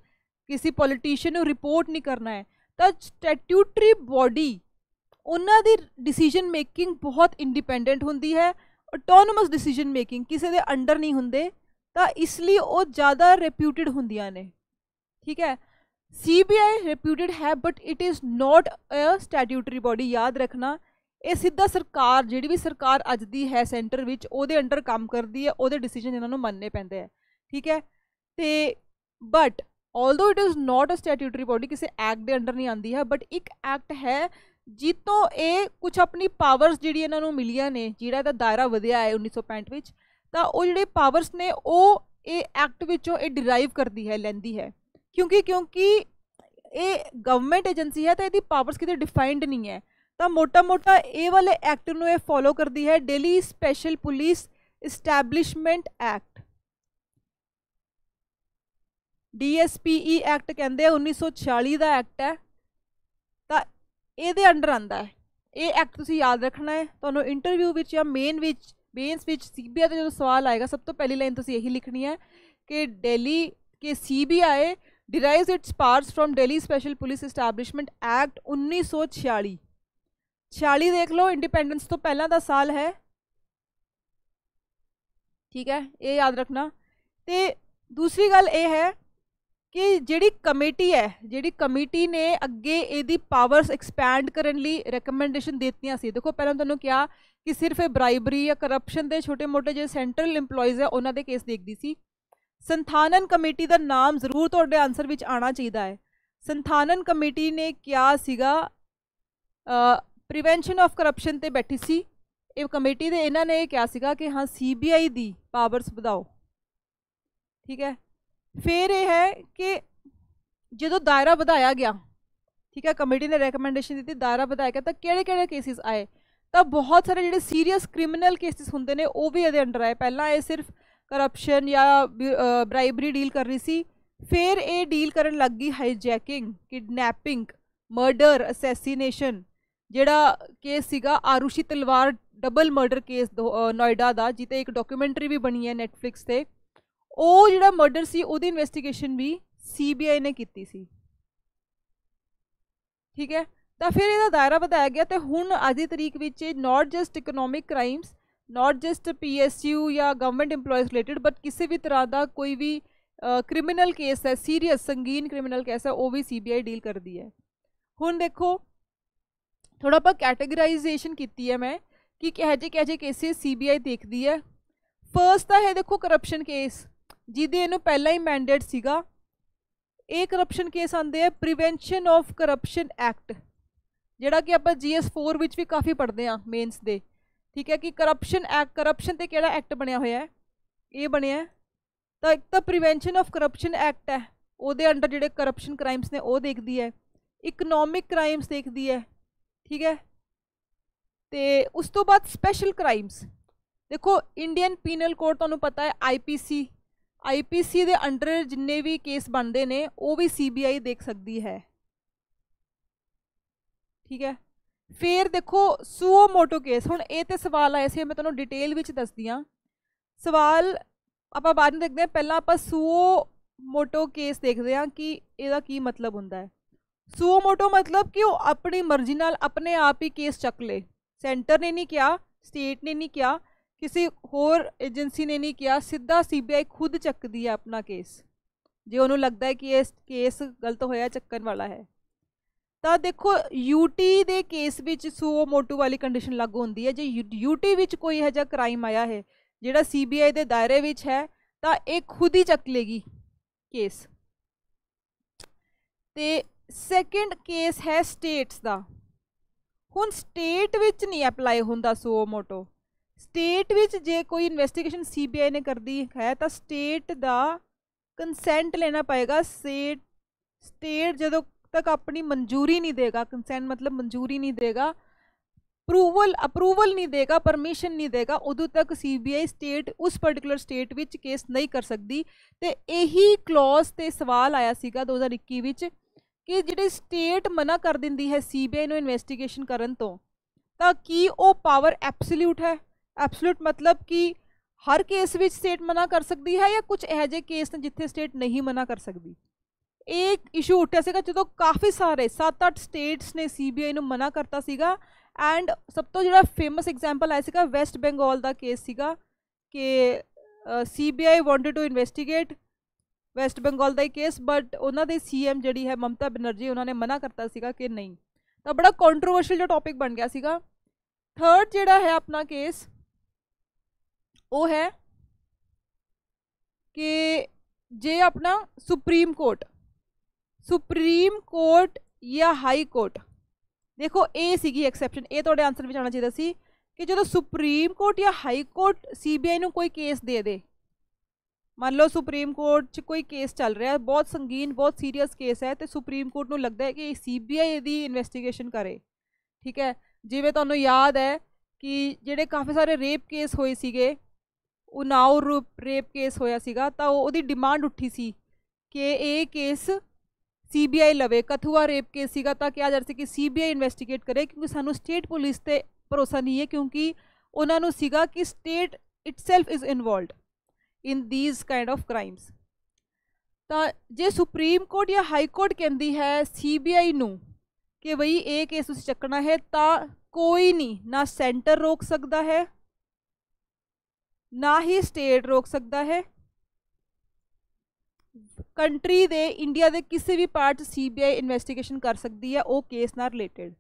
ਕਿਸੇ ਪੋਲੀਟੀਸ਼ੀਅਨ ਨੂੰ ਰਿਪੋਰਟ ਨਹੀਂ ਕਰਨਾ ਹੈ ਤਾਂ ਸਟੈਟਿਊਟਰੀ ਬਾਡੀ ਉਹਨਾਂ ਦੀ ਡਿਸੀਜਨ ਮੇਕਿੰਗ ਬਹੁਤ ਇੰਡੀਪੈਂਡੈਂਟ ਹੁੰਦੀ ਹੈ ਆਟੋਨੋਮਸ ਡਿਸੀਜਨ ਮੇਕਿੰਗ ਕਿਸੇ ਦੇ ਅੰਡਰ ਨਹੀਂ ਹੁੰਦੇ ਤਾਂ ਇਸ ਲਈ ਉਹ ਜ਼ਿਆਦਾ ਰੈਪਿਊਟਡ ਹੁੰਦੀਆਂ ਨੇ ਠੀਕ ਹੈ ਸੀਬੀਆਈ बी ਹੈ but it is not a statutory body ਯਾਦ ਰੱਖਣਾ ਇਹ ਸਿੱਧਾ ਸਰਕਾਰ ਜਿਹੜੀ ਵੀ ਸਰਕਾਰ ਅੱਜ ਦੀ ਹੈ ਸੈਂਟਰ ਵਿੱਚ ਉਹਦੇ ਅੰਡਰ ਕੰਮ ਕਰਦੀ ਹੈ ਉਹਦੇ ਡਿਸੀਜਨ ਇਹਨਾਂ ਨੂੰ ਮੰਨਨੇ ਪੈਂਦੇ ਆ ਠੀਕ ਹੈ ਤੇ but although it is not a statutory body ਕਿਸੇ ਐਕਟ ਦੇ ਅੰਡਰ ਨਹੀਂ ਆਂਦੀ ਹੈ ਬਟ ਇੱਕ ਐਕਟ ਹੈ ਜਿੱਤੋਂ ਇਹ ਕੁਝ ਆਪਣੀ ਪਾਵਰਸ ਜਿਹੜੀ ਇਹਨਾਂ ਨੂੰ ਮਿਲੀਆਂ ਨੇ ਜਿਹੜਾ ਦਾ ਦਾਇਰਾ ਵਧਿਆ ਹੈ 1965 ਵਿੱਚ ਤਾਂ ਉਹ ਜਿਹੜੇ ਪਾਵਰਸ ਨੇ ਉਹ ਇਹ ਐਕਟ ਵਿੱਚੋਂ ਇਹ ਡਿਰਾਈਵ ਕਰਦੀ ਹੈ ਲੈਂਦੀ ਹੈ ਕਿਉਂਕਿ ਕਿਉਂਕਿ ਇਹ ਗਵਰਨਮੈਂਟ ਏਜੰਸੀ ਹੈ ਤਾਂ ਇਹਦੀ ਪਾਵਰਸ ਕਿਤੇ ਡਿਫਾਈਨਡ ਨਹੀਂ ਹੈ ਤਾਂ ਮੋਟਾ-ਮੋਟਾ ਇਹ ਵਾਲੇ ਐਕਟ ਨੂੰ ਇਹ ਫੋਲੋ ਕਰਦੀ ਹੈ Delhi special police establishment act DSPE act ਕਹਿੰਦੇ 1946 ਦਾ ਐਕਟ ਹੈ ਤਾਂ ਇਹਦੇ ਅੰਡਰ ਆਂਦਾ ਹੈ ਇਹ ਐਕਟ ਤੁਸੀਂ ਯਾਦ ਰੱਖਣਾ ਹੈ ਤੁਹਾਨੂੰ ਇੰਟਰਵਿਊ ਵਿੱਚ ਜਾਂ ਮੇਨ ਵਿੱਚ ਮੇਨਸ ਵਿੱਚ ਸੀਬੀਆਈ ਦਾ ਜਦੋਂ ਸਵਾਲ ਆਏਗਾ ਸਭ ਤੋਂ ਪਹਿਲੀ ਲਾਈਨ ਤੁਸੀਂ ਇਹੀ ਲਿਖਣੀ ਹੈ ਕਿ ਦਿੱਲੀ ਕੇ CBI derives its powers from Delhi Special Police Establishment Act 1946 46 ਦੇਖ ਲਓ ਇੰਡੀਪੈਂਡੈਂਸ ਤੋਂ ਪਹਿਲਾਂ ਦਾ ਸਾਲ ਹੈ ਠੀਕ ਹੈ ਇਹ ਯਾਦ ਰੱਖਣਾ ਤੇ ਦੂਸਰੀ ਗੱਲ ਇਹ ਹੈ ਕਿ ਜਿਹੜੀ ਕਮੇਟੀ ਹੈ ਜਿਹੜੀ ਕਮੇਟੀ ਨੇ ਅੱਗੇ ਇਹਦੀ ਪਾਵਰਸ ਐਕਸਪੈਂਡ ਕਰਨ ਲਈ ਰეკਮੈਂਡੇਸ਼ਨ ਦਿੱਤੀਆਂ ਸੀ ਦੇਖੋ ਪਹਿਲਾਂ ਤੁਹਾਨੂੰ ਕਿਹਾ ਕਿ ਸਿਰਫ ਇਹ ਬ੍ਰਾਈਬਰੀ ਜਾਂ ਕਰਪਸ਼ਨ ਦੇ ਛੋਟੇ-ਮੋਟੇ ਜੇ ਸੈਂਟਰਲ EMPLOYEES ਹੈ ਉਹਨਾਂ ਦੇ ਕੇਸ ਦੇਖਦੀ ਸੀ ਸੰਥਾਨਨ ਕਮੇਟੀ ਦਾ ਨਾਮ ਜ਼ਰੂਰ ਤੁਹਾਡੇ ਆਨਸਰ ਵਿੱਚ ਆਣਾ ਚਾਹੀਦਾ ਹੈ ਸੰਥਾਨਨ ਕਮੇਟੀ ਨੇ ਕਿਹਾ ਸੀਗਾ ਪ੍ਰੀਵੈਂਸ਼ਨ ਆਫ ਕਰਪਸ਼ਨ ਤੇ ਬੈਠੀ ਸੀ ਇਹ ਕਮੇਟੀ ਦੇ ਇਹਨਾਂ ਨੇ ਇਹ ਕਿਹਾ ਸੀਗਾ ਕਿ ਹਾਂ ਸੀਬੀਆਈ ਦੀ ਪਾਵਰਸ ਵਧਾਓ ਠੀਕ ਹੈ ਫਿਰ ਇਹ ਹੈ ਕਿ ਜਦੋਂ ਦਾਇਰਾ ਵਧਾਇਆ ਗਿਆ ਠੀਕ ਹੈ ਕਮੇਟੀ ਨੇ ਰეკਮੈਂਡੇਸ਼ਨ ਦਿੱਤੀ ਦਾਇਰਾ ਵਧਾਇਆ ਗਿਆ ਤਾਂ ਕਿਹੜੇ ਕਿਹੜੇ ਕੇਸਿਸ ਆਏ ਤਾਂ ਬਹੁਤ ਸਾਰੇ ਜਿਹੜੇ ਸੀਰੀਅਸ ਕ੍ਰਿਮੀਨਲ ਕੇਸਿਸ ਹੁੰਦੇ ਨੇ ਉਹ ਵੀ ਇਹਦੇ ਅੰਡਰ ਆਏ ਪਹਿਲਾਂ ਇਹ ਸਿਰਫ ਕਰਪਸ਼ਨ ਜਾਂ ਬ੍ਰਾਈਬਰੀ ਡੀਲ ਕਰ ਰਹੀ ਸੀ ਫਿਰ ਇਹ ਡੀਲ ਕਰਨ ਲੱਗ ਗਈ ਹਾਈਜੈਕਿੰਗ ਕਿਡਨੈਪਿੰਗ ਮਰਡਰ ਅਸੈਸੀਨੇਸ਼ਨ ਜਿਹੜਾ ਕੇਸ ਸੀਗਾ Aarushi Talwar double murder case Noida ਦਾ ਜਿੱਤੇ ਇੱਕ ਡਾਕੂਮੈਂਟਰੀ ਵੀ ਬਣੀ ਹੈ ਨੈਟਫਲਿਕਸ ਤੇ ਉਹ ਜਿਹੜਾ ਮਰਡਰ ਸੀ ਉਹਦੀ ਇਨਵੈਸਟੀਗੇਸ਼ਨ ਵੀ ਸੀਬੀਆਈ ਨੇ ਕੀਤੀ ਸੀ ਠੀਕ ਹੈ ਤਾਂ ਫਿਰ ਇਹਦਾ ਦਾਇਰਾ ਵਧਾਇਆ ਗਿਆ ਤੇ ਹੁਣ ਅੱਜ ਦੀ ਤਰੀਕ ਵਿੱਚ not just economic crimes not just PSU ਜਾਂ ਗਵਰਨਮੈਂਟ ਏਮਪਲੋਇਸ ਰਿਲੇਟਡ ਬਟ ਕਿਸੇ ਵੀ ਤਰ੍ਹਾਂ ਦਾ ਕੋਈ ਵੀ ਕ੍ਰਿਮੀਨਲ ਕੇਸ ਹੈ ਸੀਰੀਅਸ ਸੰਗੀਨ ਕ੍ਰਿਮੀਨਲ ਕੇਸ ਹੈ ਉਹ ਵੀ ਸੀਬੀਆਈ ਡੀਲ ਕਰਦੀ ਹੈ ਹੁਣ ਦੇਖੋ ਥੋੜਾ ਆਪਾਂ ਕੈਟਾਗਰਾਈਜੇਸ਼ਨ ਕੀਤੀ ਹੈ ਮੈਂ ਕਿ ਕਿਹੋ ਜਿਹੇ ਕਿਹੋ ਜਿਹੇ ਕੇਸ ਸੀਬੀਆਈ ਦੇਖਦੀ ਹੈ ਫਰਸਟ ਤਾਂ ਹੈ ਦੇਖੋ ਕਰਪਸ਼ਨ ਕੇਸ ਜਿਹਦੇ ਇਹਨੂੰ ਪਹਿਲਾਂ ਹੀ ਮੈਂਡੇਟ ਸੀਗਾ ਇਹ ਕਰਪਸ਼ਨ ਕੇਸ ਆਂਦੇ ਆ ਪ੍ਰੀਵੈਂਸ਼ਨ ਆਫ ਕਰਪਸ਼ਨ ਐਕਟ ਜਿਹੜਾ ਕਿ ਆਪਾਂ ਜੀਐਸ 4 ਵਿੱਚ ਵੀ ਕਾਫੀ ਪੜਦੇ ਆ ਮੇਨਸ ਦੇ ਠੀਕ ਹੈ ਕਿ ਕਰਪਸ਼ਨ ਐਕਟ ਕਰਪਸ਼ਨ ਤੇ ਕਿਹੜਾ ਐਕਟ ਬਣਿਆ ਹੋਇਆ ਹੈ ਇਹ ਬਣਿਆ ਤਾਂ ਇੱਕ ਤਾਂ ਪ੍ਰੀਵੈਂਸ਼ਨ ਆਫ ਕਰਪਸ਼ਨ ਐਕਟ ਹੈ ਉਹਦੇ ਅੰਡਰ ਜਿਹੜੇ ਕਰਪਸ਼ਨ ਕ੍ਰਾਈਮਸ ਨੇ ਉਹ ਦੇਖਦੀ ਹੈ ਇਕਨੋਮਿਕ ਕ੍ਰਾਈਮਸ ਦੇਖਦੀ ਹੈ ਠੀਕ ਹੈ ਤੇ ਉਸ ਤੋਂ ਬਾਅਦ ਸਪੈਸ਼ਲ ਕ੍ਰਾਈਮਸ ਦੇਖੋ ਇੰਡੀਅਨ ਪੀਨਲ ਕੋਡ ਤੁਹਾਨੂੰ ਪਤਾ ਹੈ ਆਈਪੀਸੀ ਆਈਪੀਸੀ ਦੇ ਅੰਡਰ ਜਿੰਨੇ ਵੀ ਕੇਸ ਬਣਦੇ ਨੇ ਉਹ ਵੀ ਸੀਬੀਆਈ ਦੇਖ ਸਕਦੀ ਹੈ ਠੀਕ ਹੈ ਫਿਰ ਦੇਖੋ ਸੂਓ ਮੋਟੋ ਕੇਸ ਹੁਣ ਇਹ ਤੇ ਸਵਾਲ ਆਇਆ ਸੀ ਮੈਂ ਤੁਹਾਨੂੰ ਡਿਟੇਲ ਵਿੱਚ ਦੱਸਦੀ ਆ ਸਵਾਲ ਆਪਾਂ ਬਾਅਦ ਵਿੱਚ ਦੇਖਦੇ ਆ ਪਹਿਲਾਂ ਆਪਾਂ ਸੂਓ ਮੋਟੋ ਕੇਸ ਦੇਖਦੇ ਆ ਕਿ ਇਹਦਾ ਕੀ ਮਤਲਬ ਹੁੰਦਾ ਹੈ ਸੂਓ ਮੋਟੋ ਮਤਲਬ ਕਿ ਉਹ ਆਪਣੀ ਮਰਜ਼ੀ ਨਾਲ ਆਪਣੇ ਆਪ ਹੀ ਕੇਸ ਚੱਕ ਲੇ ਸੈਂਟਰ ਨੇ ਨਹੀਂ ਕਿਹਾ ਸਟੇਟ ਨੇ ਨਹੀਂ ਕਿਹਾ ਕਿਸੇ ਹੋਰ ਏਜੰਸੀ ਨੇ ਨਹੀਂ ਕਿਹਾ ਸਿੱਧਾ ਸੀਬੀਆਈ ਖੁਦ ਚੱਕਦੀ ਹੈ ਆਪਣਾ ਕੇਸ ਜੇ ਉਹਨੂੰ ਲੱਗਦਾ ਹੈ ਕਿ ਇਹ ਕੇਸ ਗਲਤ ਹੋਇਆ ਚੱਕਣ ਵਾਲਾ ਹੈ ਤਾਂ ਦੇਖੋ ਯੂਟੀ ਦੇ ਕੇਸ ਵਿੱਚ ਸੂਓ ਮੋਟੂ ਵਾਲੀ ਕੰਡੀਸ਼ਨ ਲਾਗੂ ਹੁੰਦੀ ਹੈ ਜੇ ਯੂਟੀ ਵਿੱਚ ਕੋਈ ਹੈ ਜਾਂ ਕ੍ਰਾਈਮ ਆਇਆ ਹੈ ਜਿਹੜਾ ਸੀਬੀਆਈ ਦੇ ਦਾਇਰੇ ਵਿੱਚ ਹੈ ਤਾਂ ਇਹ ਖੁਦ ਹੀ ਚੱਕ ਲੇਗੀ ਕੇਸ ਤੇ ਸੈਕੰਡ ਕੇਸ ਹੈ ਸਟੇਟਸ ਦਾ ਹੁਣ ਸਟੇਟ ਵਿੱਚ ਨਹੀਂ ਅਪਲਾਈ ਹੁੰਦਾ ਸੂਓ ਮੋਟੋ ਸਟੇਟ ਵਿੱਚ ਜੇ ਕੋਈ ਇਨਵੈਸਟੀਗੇਸ਼ਨ ਸੀਬੀਆਈ ਨੇ ਕਰਦੀ ਹੈ ਤਾਂ ਸਟੇਟ ਦਾ ਕੰਸੈਂਟ ਲੈਣਾ ਪਏਗਾ ਸਟੇਟ ਜਦੋਂ तक ਆਪਣੀ ਮਨਜ਼ੂਰੀ ਨਹੀਂ ਦੇਗਾ ਕੰਸੈਂਟ ਮਤਲਬ ਮਨਜ਼ੂਰੀ ਨਹੀਂ ਦੇਗਾ ਅਪਰੂਵਲ ਅਪਰੂਵਲ ਨਹੀਂ ਦੇਗਾ ਪਰਮਿਸ਼ਨ ਨਹੀਂ ਦੇਗਾ ਉਦੋਂ ਤੱਕ ਸੀਬੀਆਈ ਸਟੇਟ ਉਸ ਪਾਰਟਿਕੂਲਰ ਸਟੇਟ ਵਿੱਚ ਕੇਸ ਨਹੀਂ ਕਰ ਸਕਦੀ ਤੇ ਇਹੀ ਕਲੌਜ਼ ਤੇ ਸਵਾਲ ਆਇਆ ਸੀਗਾ 2021 ਵਿੱਚ ਕਿ ਜਿਹੜੇ ਸਟੇਟ ਮਨਾ ਕਰ ਦਿੰਦੀ ਹੈ ਸੀਬੀਆਈ ਨੂੰ ਇਨਵੈਸਟੀਗੇਸ਼ਨ ਕਰਨ ਤੋਂ ਤਾਂ ਕੀ ਉਹ ਪਾਵਰ ਐਬਸੋਲੂਟ ਹੈ ਐਬਸੋਲੂਟ ਮਤਲਬ ਕਿ ਹਰ ਕੇਸ ਵਿੱਚ ਸਟੇਟ ਮਨਾ ਕਰ ਸਕਦੀ ਹੈ ਜਾਂ ਕੁਝ ਇਹੋ ਜਿਹੇ ਕੇਸ ਨੇ ਜਿੱਥੇ ਸਟੇਟ ਨਹੀਂ ਮਨਾ ਕਰ ਸਕਦੀ ਇਹ ਇਸ਼ੂ ਉੱਠਿਆ ਸੀਗਾ ਜਦੋਂ ਕਾਫੀ ਸਾਰੇ 7-8 ਸਟੇਟਸ ਨੇ ਸੀਬੀਆਈ ਨੂੰ ਮਨਾ ਕਰਤਾ ਸੀਗਾ ਐਂਡ ਸਭ ਤੋਂ ਜਿਹੜਾ ਫੇਮਸ ਐਗਜ਼ਾਮਪਲ ਆਇਆ ਸੀਗਾ ਵੈਸਟ ਬੰਗਾਲ ਦਾ ਕੇਸ ਸੀਗਾ ਕਿ CBI wanted to investigate West Bengal ਦਾ ਕੇਸ ਬਟ ਉਹਨਾਂ ਦੇ ਸੀਐਮ ਜਿਹੜੀ ਹੈ ਮਮਤਾ ਬਨਰਜੀ ਉਹਨਾਂ ਨੇ ਮਨਾ ਕਰਤਾ ਸੀਗਾ ਕਿ ਨਹੀਂ ਤਾਂ ਬੜਾ ਕੰਟਰੋਵਰਸ਼ੀਅਲ ਜਿਹਾ ਟੌਪਿਕ ਬਣ ਗਿਆ ਸੀਗਾ ਥਰਡ ਜਿਹੜਾ ਹੈ ਆਪਣਾ ਕੇਸ ਉਹ ਹੈ ਕਿ ਜੇ ਆਪਣਾ ਸੁਪਰੀਮ ਕੋਰਟ ਸੁਪਰੀਮ ਕੋਰਟ ਜਾਂ ਹਾਈ ਕੋਰਟ ਦੇਖੋ ਇਹ ਸੀਗੀ ਐਕਸੈਪਸ਼ਨ ਇਹ ਤੁਹਾਡੇ ਆਨਸਰ ਵਿੱਚ ਆਉਣਾ ਚਾਹੀਦਾ ਸੀ ਕਿ ਜਦੋਂ ਸੁਪਰੀਮ ਕੋਰਟ ਜਾਂ ਹਾਈ ਕੋਰਟ ਸੀਬੀਆਈ ਨੂੰ ਕੋਈ ਕੇਸ ਦੇ ਦੇ ਮੰਨ ਲਓ ਸੁਪਰੀਮ ਕੋਰਟ 'ਚ ਕੋਈ ਕੇਸ ਚੱਲ ਰਿਹਾ ਹੈ ਬਹੁਤ ਸੰਗੀਨ ਬਹੁਤ ਸੀਰੀਅਸ ਕੇਸ ਹੈ ਤੇ ਸੁਪਰੀਮ ਕੋਰਟ ਨੂੰ ਲੱਗਦਾ ਹੈ ਕਿ ਸੀਬੀਆਈ ਇਹਦੀ ਇਨਵੈਸਟੀਗੇਸ਼ਨ ਕਰੇ ਠੀਕ ਹੈ ਜਿਵੇਂ ਤੁਹਾਨੂੰ ਯਾਦ ਹੈ ਕਿ ਜਿਹੜੇ ਕਾਫੀ ਸਾਰੇ ਰੇਪ ਕੇਸ ਹੋਏ ਸੀਗੇ ਰੂਪ ਰੇਪ ਕੇਸ ਹੋਇਆ ਸੀਗਾ ਤਾਂ ਉਹਦੀ ਡਿਮਾਂਡ ਉੱਠੀ ਸੀ ਕਿ ਇਹ ਕੇਸ ਸੀਬੀਆਈ ਲਵੇ ਕਥੂਆ ਰੇਪ ਕੇਸ ਸੀਗਾ ਤਾਂ ਕਿਹਾ ਜਾ ਰਿਹਾ ਸੀ ਕਿ ਸੀਬੀਆਈ ਇਨਵੈਸਟੀਗੇਟ ਕਰੇ ਕਿਉਂਕਿ ਸਾਨੂੰ ਸਟੇਟ ਪੁਲਿਸ ਤੇ ਭਰੋਸਾ ਨਹੀਂ ਹੈ ਕਿਉਂਕਿ ਉਹਨਾਂ ਨੂੰ ਸੀਗਾ ਕਿ state itself is involved in these kind of crimes ਤਾਂ ਜੇ ਸੁਪਰੀਮ ਕੋਰਟ ਜਾਂ ਹਾਈ ਕੋਰਟ ਕਹਿੰਦੀ ਹੈ ਸੀਬੀਆਈ ਨੂੰ ਕਿ ਭਈ ਇਹ ਕੇਸ ਤੁਸੀਂ ਚੱਕਣਾ ਹੈ ਤਾਂ ਕੋਈ ਨਹੀਂ ਨਾ ਸੈਂਟਰ ਰੋਕ ਸਕਦਾ ਹੈ ਨਾ ਹੀ ਸਟੇਟ ਰੋਕ ਸਕਦਾ ਹੈ ਕੰਟਰੀ ਦੇ ਇੰਡੀਆ ਦੇ ਕਿਸੇ ਵੀ ਪਾਰਟ ਸੀਬੀਆਈ ਇਨਵੈਸਟੀਗੇਸ਼ਨ ਕਰ ਸਕਦੀ ਹੈ ਉਹ ਕੇਸ ਨਾਲ ਰਿਲੇਟਡ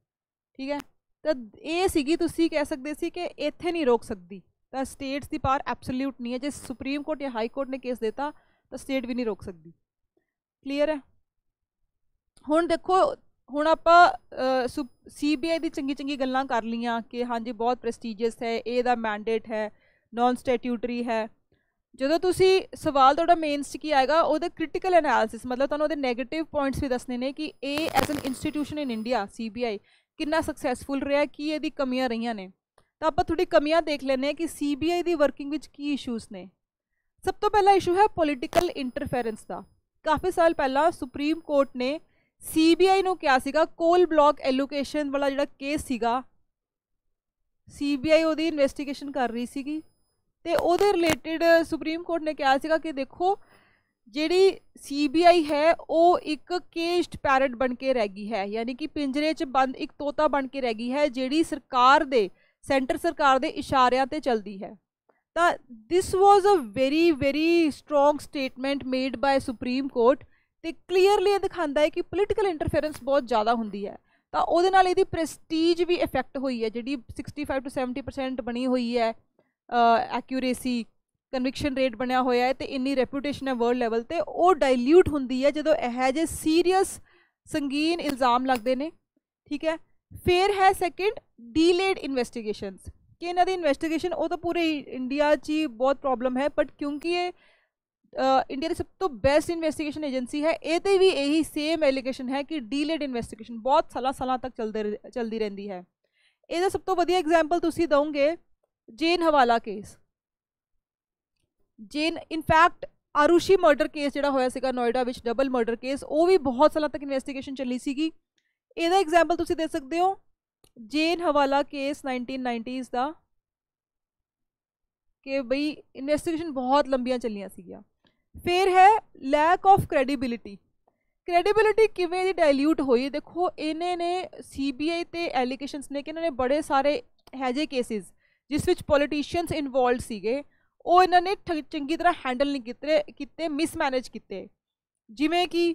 ਠੀਕ ਹੈ ਤਾਂ ਇਹ ਸੀਗੀ ਤੁਸੀਂ ਕਹਿ ਸਕਦੇ ਸੀ ਕਿ ਇੱਥੇ ਨਹੀਂ ਰੋਕ ਸਕਦੀ ਤਾਂ ਸਟੇਟਸ ਦੀ ਪਾਰ ਐਬਸੋਲੂਟ ਨਹੀਂ ਹੈ ਜੇ ਸੁਪਰੀਮ ਕੋਰਟ ਜਾਂ ਹਾਈ ਕੋਰਟ ਨੇ ਕੇਸ ਦਿੱਤਾ ਤਾਂ ਸਟੇਟ ਵੀ ਨਹੀਂ ਰੋਕ ਸਕਦੀ ਕਲੀਅਰ ਹੈ ਹੁਣ ਦੇਖੋ ਹੁਣ ਆਪਾਂ ਸੀਬੀਆਈ ਦੀ ਚੰਗੀ ਚੰਗੀ ਗੱਲਾਂ ਕਰ ਲਈਆਂ ਕਿ ਹਾਂਜੀ ਬਹੁਤ ਪ੍ਰੈਸਟੀਜੀਅਸ ਹੈ ਇਹ ਦਾ ਮੈਂਡੇਟ ਹੈ ਨਾਨ ਸਟੈਟਿਊਟਰੀ ਹੈ ਜਦੋਂ ਤੁਸੀਂ ਸਵਾਲ ਤੁਹਾਡਾ ਮੇਨਸ 'ਚ ਕੀ ਆਏਗਾ ਉਹਦੇ ਕ੍ਰਿਟੀਕਲ ਐਨਾਲਿਸਿਸ ਮਤਲਬ ਤੁਹਾਨੂੰ ਉਹਦੇ 네ਗੇਟਿਵ ਪੁਆਇੰਟਸ ਵੀ ਦੱਸਣੇ ਨੇ ਕਿ ਇਹ as an institution in India CBI ਕਿੰਨਾ ਸਕਸੈਸਫੁਲ ਰਿਹਾ ਕੀ ਇਹਦੀ ਕਮੀਆਂ ਰਹੀਆਂ ਨੇ ਤਾਂ ਆਪਾਂ ਥੋੜੀ ਕਮੀਆਂ ਦੇਖ ਲੈਨੇ ਆ ਕਿ ਸੀਬੀਆਈ ਦੀ ਵਰਕਿੰਗ ਵਿੱਚ ਕੀ ਇਸ਼ੂਸ ਨੇ ਸਭ ਤੋਂ ਪਹਿਲਾ ਇਸ਼ੂ ਹੈ ਪੋਲਿਟੀਕਲ ਇੰਟਰਫੇਰੈਂਸ ਦਾ ਕਾਫੀ ਸਾਲ ਪਹਿਲਾਂ ਸੁਪਰੀਮ ਕੋਰਟ ਨੇ ਸੀਬੀਆਈ ਨੂੰ ਕਿਹਾ ਸੀਗਾ ਕੋਲ ਬਲਾਕ ਐਲੋਕੇਸ਼ਨ ਵਾਲਾ ਜਿਹੜਾ ਕੇਸ ਸੀਗਾ ਸੀਬੀਆਈ ਉਹਦੀ ਇਨਵੈਸਟੀਗੇਸ਼ਨ ਕਰ ਰਹੀ ਸੀਗੀ ਤੇ ਉਹਦੇ ਰਿਲੇਟਡ ਸੁਪਰੀਮ ਕੋਰਟ ਨੇ ਕਿਹਾ ਸੀਗਾ ਕਿ ਦੇਖੋ ਜਿਹੜੀ ਸੀਬੀਆਈ ਹੈ ਉਹ ਇੱਕ ਕੇਸਟ ਪੈਰਟ ਬਣ ਕੇ ਰਹਿ ਗਈ ਹੈ ਯਾਨੀ ਕਿ ਪਿੰਜਰੇ 'ਚ ਬੰਦ ਇੱਕ ਤੋਤਾ ਬਣ ਕੇ ਰਹਿ ਗਈ ਹੈ ਜਿਹੜੀ ਸਰਕਾਰ ਦੇ ਸੈਂਟਰ ਸਰਕਾਰ ਦੇ ਇਸ਼ਾਰਿਆਂ ਤੇ ਚੱਲਦੀ ਹੈ ਤਾਂ this was a very very strong statement made by supreme court ਤੇ ਕਲੀਅਰਲੀ ਇਹ ਦਿਖਾਉਂਦਾ ਹੈ ਕਿ ਪੋਲੀਟੀਕਲ ਇੰਟਰਫੇਰੈਂਸ ਬਹੁਤ ਜ਼ਿਆਦਾ ਹੁੰਦੀ ਹੈ ਤਾਂ ਉਹਦੇ ਨਾਲ ਇਹਦੀ ਪ੍ਰੈਸਟੀਜ ਵੀ ਇਫੈਕਟ ਹੋਈ ਹੈ ਜਿਹੜੀ 65 ਤੋਂ 70% ਬਣੀ ਹੋਈ ਹੈ ਐਕਿਊਰੇਸੀ ਕਨਵਿਕਸ਼ਨ ਰੇਟ ਬਣਿਆ ਹੋਇਆ ਹੈ ਤੇ ਇੰਨੀ ਰੈਪਿਊਟੇਸ਼ਨ ਹੈ ਵਰਲਡ ਲੈਵਲ ਤੇ ਉਹ ਡਾਇਲੂਟ ਹੁੰਦੀ ਹੈ ਜਦੋਂ ਇਹ ਜੇ ਸੀਰੀਅਸ ਸੰਗੀਨ ਇਲਜ਼ਾਮ ਲੱਗਦੇ ਨੇ ਠੀਕ ਹੈ ਫੇਰ ਹੈ ਸੈਕਿੰਡ ਡੀਲੇਡ ਇਨਵੈਸਟੀਗੇਸ਼ਨਸ ਕਿ ਇਹਨਾਂ ਦੀ ਇਨਵੈਸਟੀਗੇਸ਼ਨ ਉਹ ਤਾਂ ਪੂਰੇ ਇੰਡੀਆ 'ਚ ਹੀ ਬਹੁਤ ਪ੍ਰੋਬਲਮ ਹੈ ਬਟ ਕਿਉਂਕਿ ਇਹ ਇੰਡੀਆ ਦੀ ਸਭ ਤੋਂ ਬੈਸਟ ਇਨਵੈਸਟੀਗੇਸ਼ਨ ਏਜੰਸੀ ਹੈ ਇਹ ਤੇ ਵੀ ਇਹੀ ਸੇਮ ਐਲੀਗੇਸ਼ਨ ਹੈ ਕਿ ਡੀਲੇਡ ਇਨਵੈਸਟੀਗੇਸ਼ਨ ਬਹੁਤ ਸਾਲਾਂ ਸਾਲਾਂ ਤੱਕ ਚੱਲਦੇ ਚੱਲਦੀ ਰਹਿੰਦੀ ਹੈ ਇਹਦਾ ਸਭ ਤੋਂ ਵਧੀਆ ਐਗਜ਼ਾਮਪਲ ਤੁਸੀਂ ਦਵੋਗੇ ਜੇਨ ਹਵਾਲਾ ਕੇਸ ਜੇਨ ਇਨਫੈਕਟ ਅਰੂਸ਼ੀ ਮਰਡਰ ਕੇਸ ਜਿਹੜਾ ਹੋਇਆ ਸੀਗਾ ਨੋਇਡਾ ਵਿੱਚ ਡਬਲ ਮਰਡਰ ਕੇਸ ਉਹ ਵੀ ਬਹੁਤ ਸਾਲਾਂ ਤੱਕ ਇਨਵੈਸਟੀਗੇਸ਼ਨ ਚੱਲੀ ਸੀਗੀ ਇਹਦਾ ਐਗਜ਼ਾਮਪਲ ਤੁਸੀਂ ਦੇ ਸਕਦੇ ਹੋ ਜੇਨ ਹਵਾਲਾ ਕੇਸ 1990s ਦਾ ਕਿ ਬਈ ਇਨਵੈਸਟੀਗੇਸ਼ਨ ਬਹੁਤ ਲੰਬੀਆਂ ਚੱਲੀਆਂ ਸੀਗੀਆਂ ਫਿਰ ਹੈ ਲੈਕ ਆਫ ਕ੍ਰੈਡੀਬਿਲਿਟੀ ਕ੍ਰੈਡੀਬਿਲਿਟੀ ਕਿਵੇਂ ਦੀ ਡਾਇਲੂਟ ਹੋਈ ਦੇਖੋ ਇਹਨੇ ਨੇ ਸੀਬੀਆਈ ਤੇ ਐਲੀਗੇਸ਼ਨਸ ਨੇ ਕਿ ਇਹਨਾਂ ਨੇ ਬੜੇ ਸਾਰੇ ਹੈਜੇ ਕੇਸਿਸ ਜਿਸ ਵਿੱਚ ਪੋਲੀਟੀਸ਼ੀਅਨਸ ਇਨਵੋਲਡ ਸੀਗੇ ਉਹ ਇਹਨਾਂ ਨੇ ਚੰਗੀ ਤਰ੍ਹਾਂ ਹੈਂਡਲ ਨਹੀਂ ਕੀਤੇ ਕੀਤੇ ਮਿਸਮੈਨੇਜ ਕੀਤੇ ਜਿਵੇਂ ਕਿ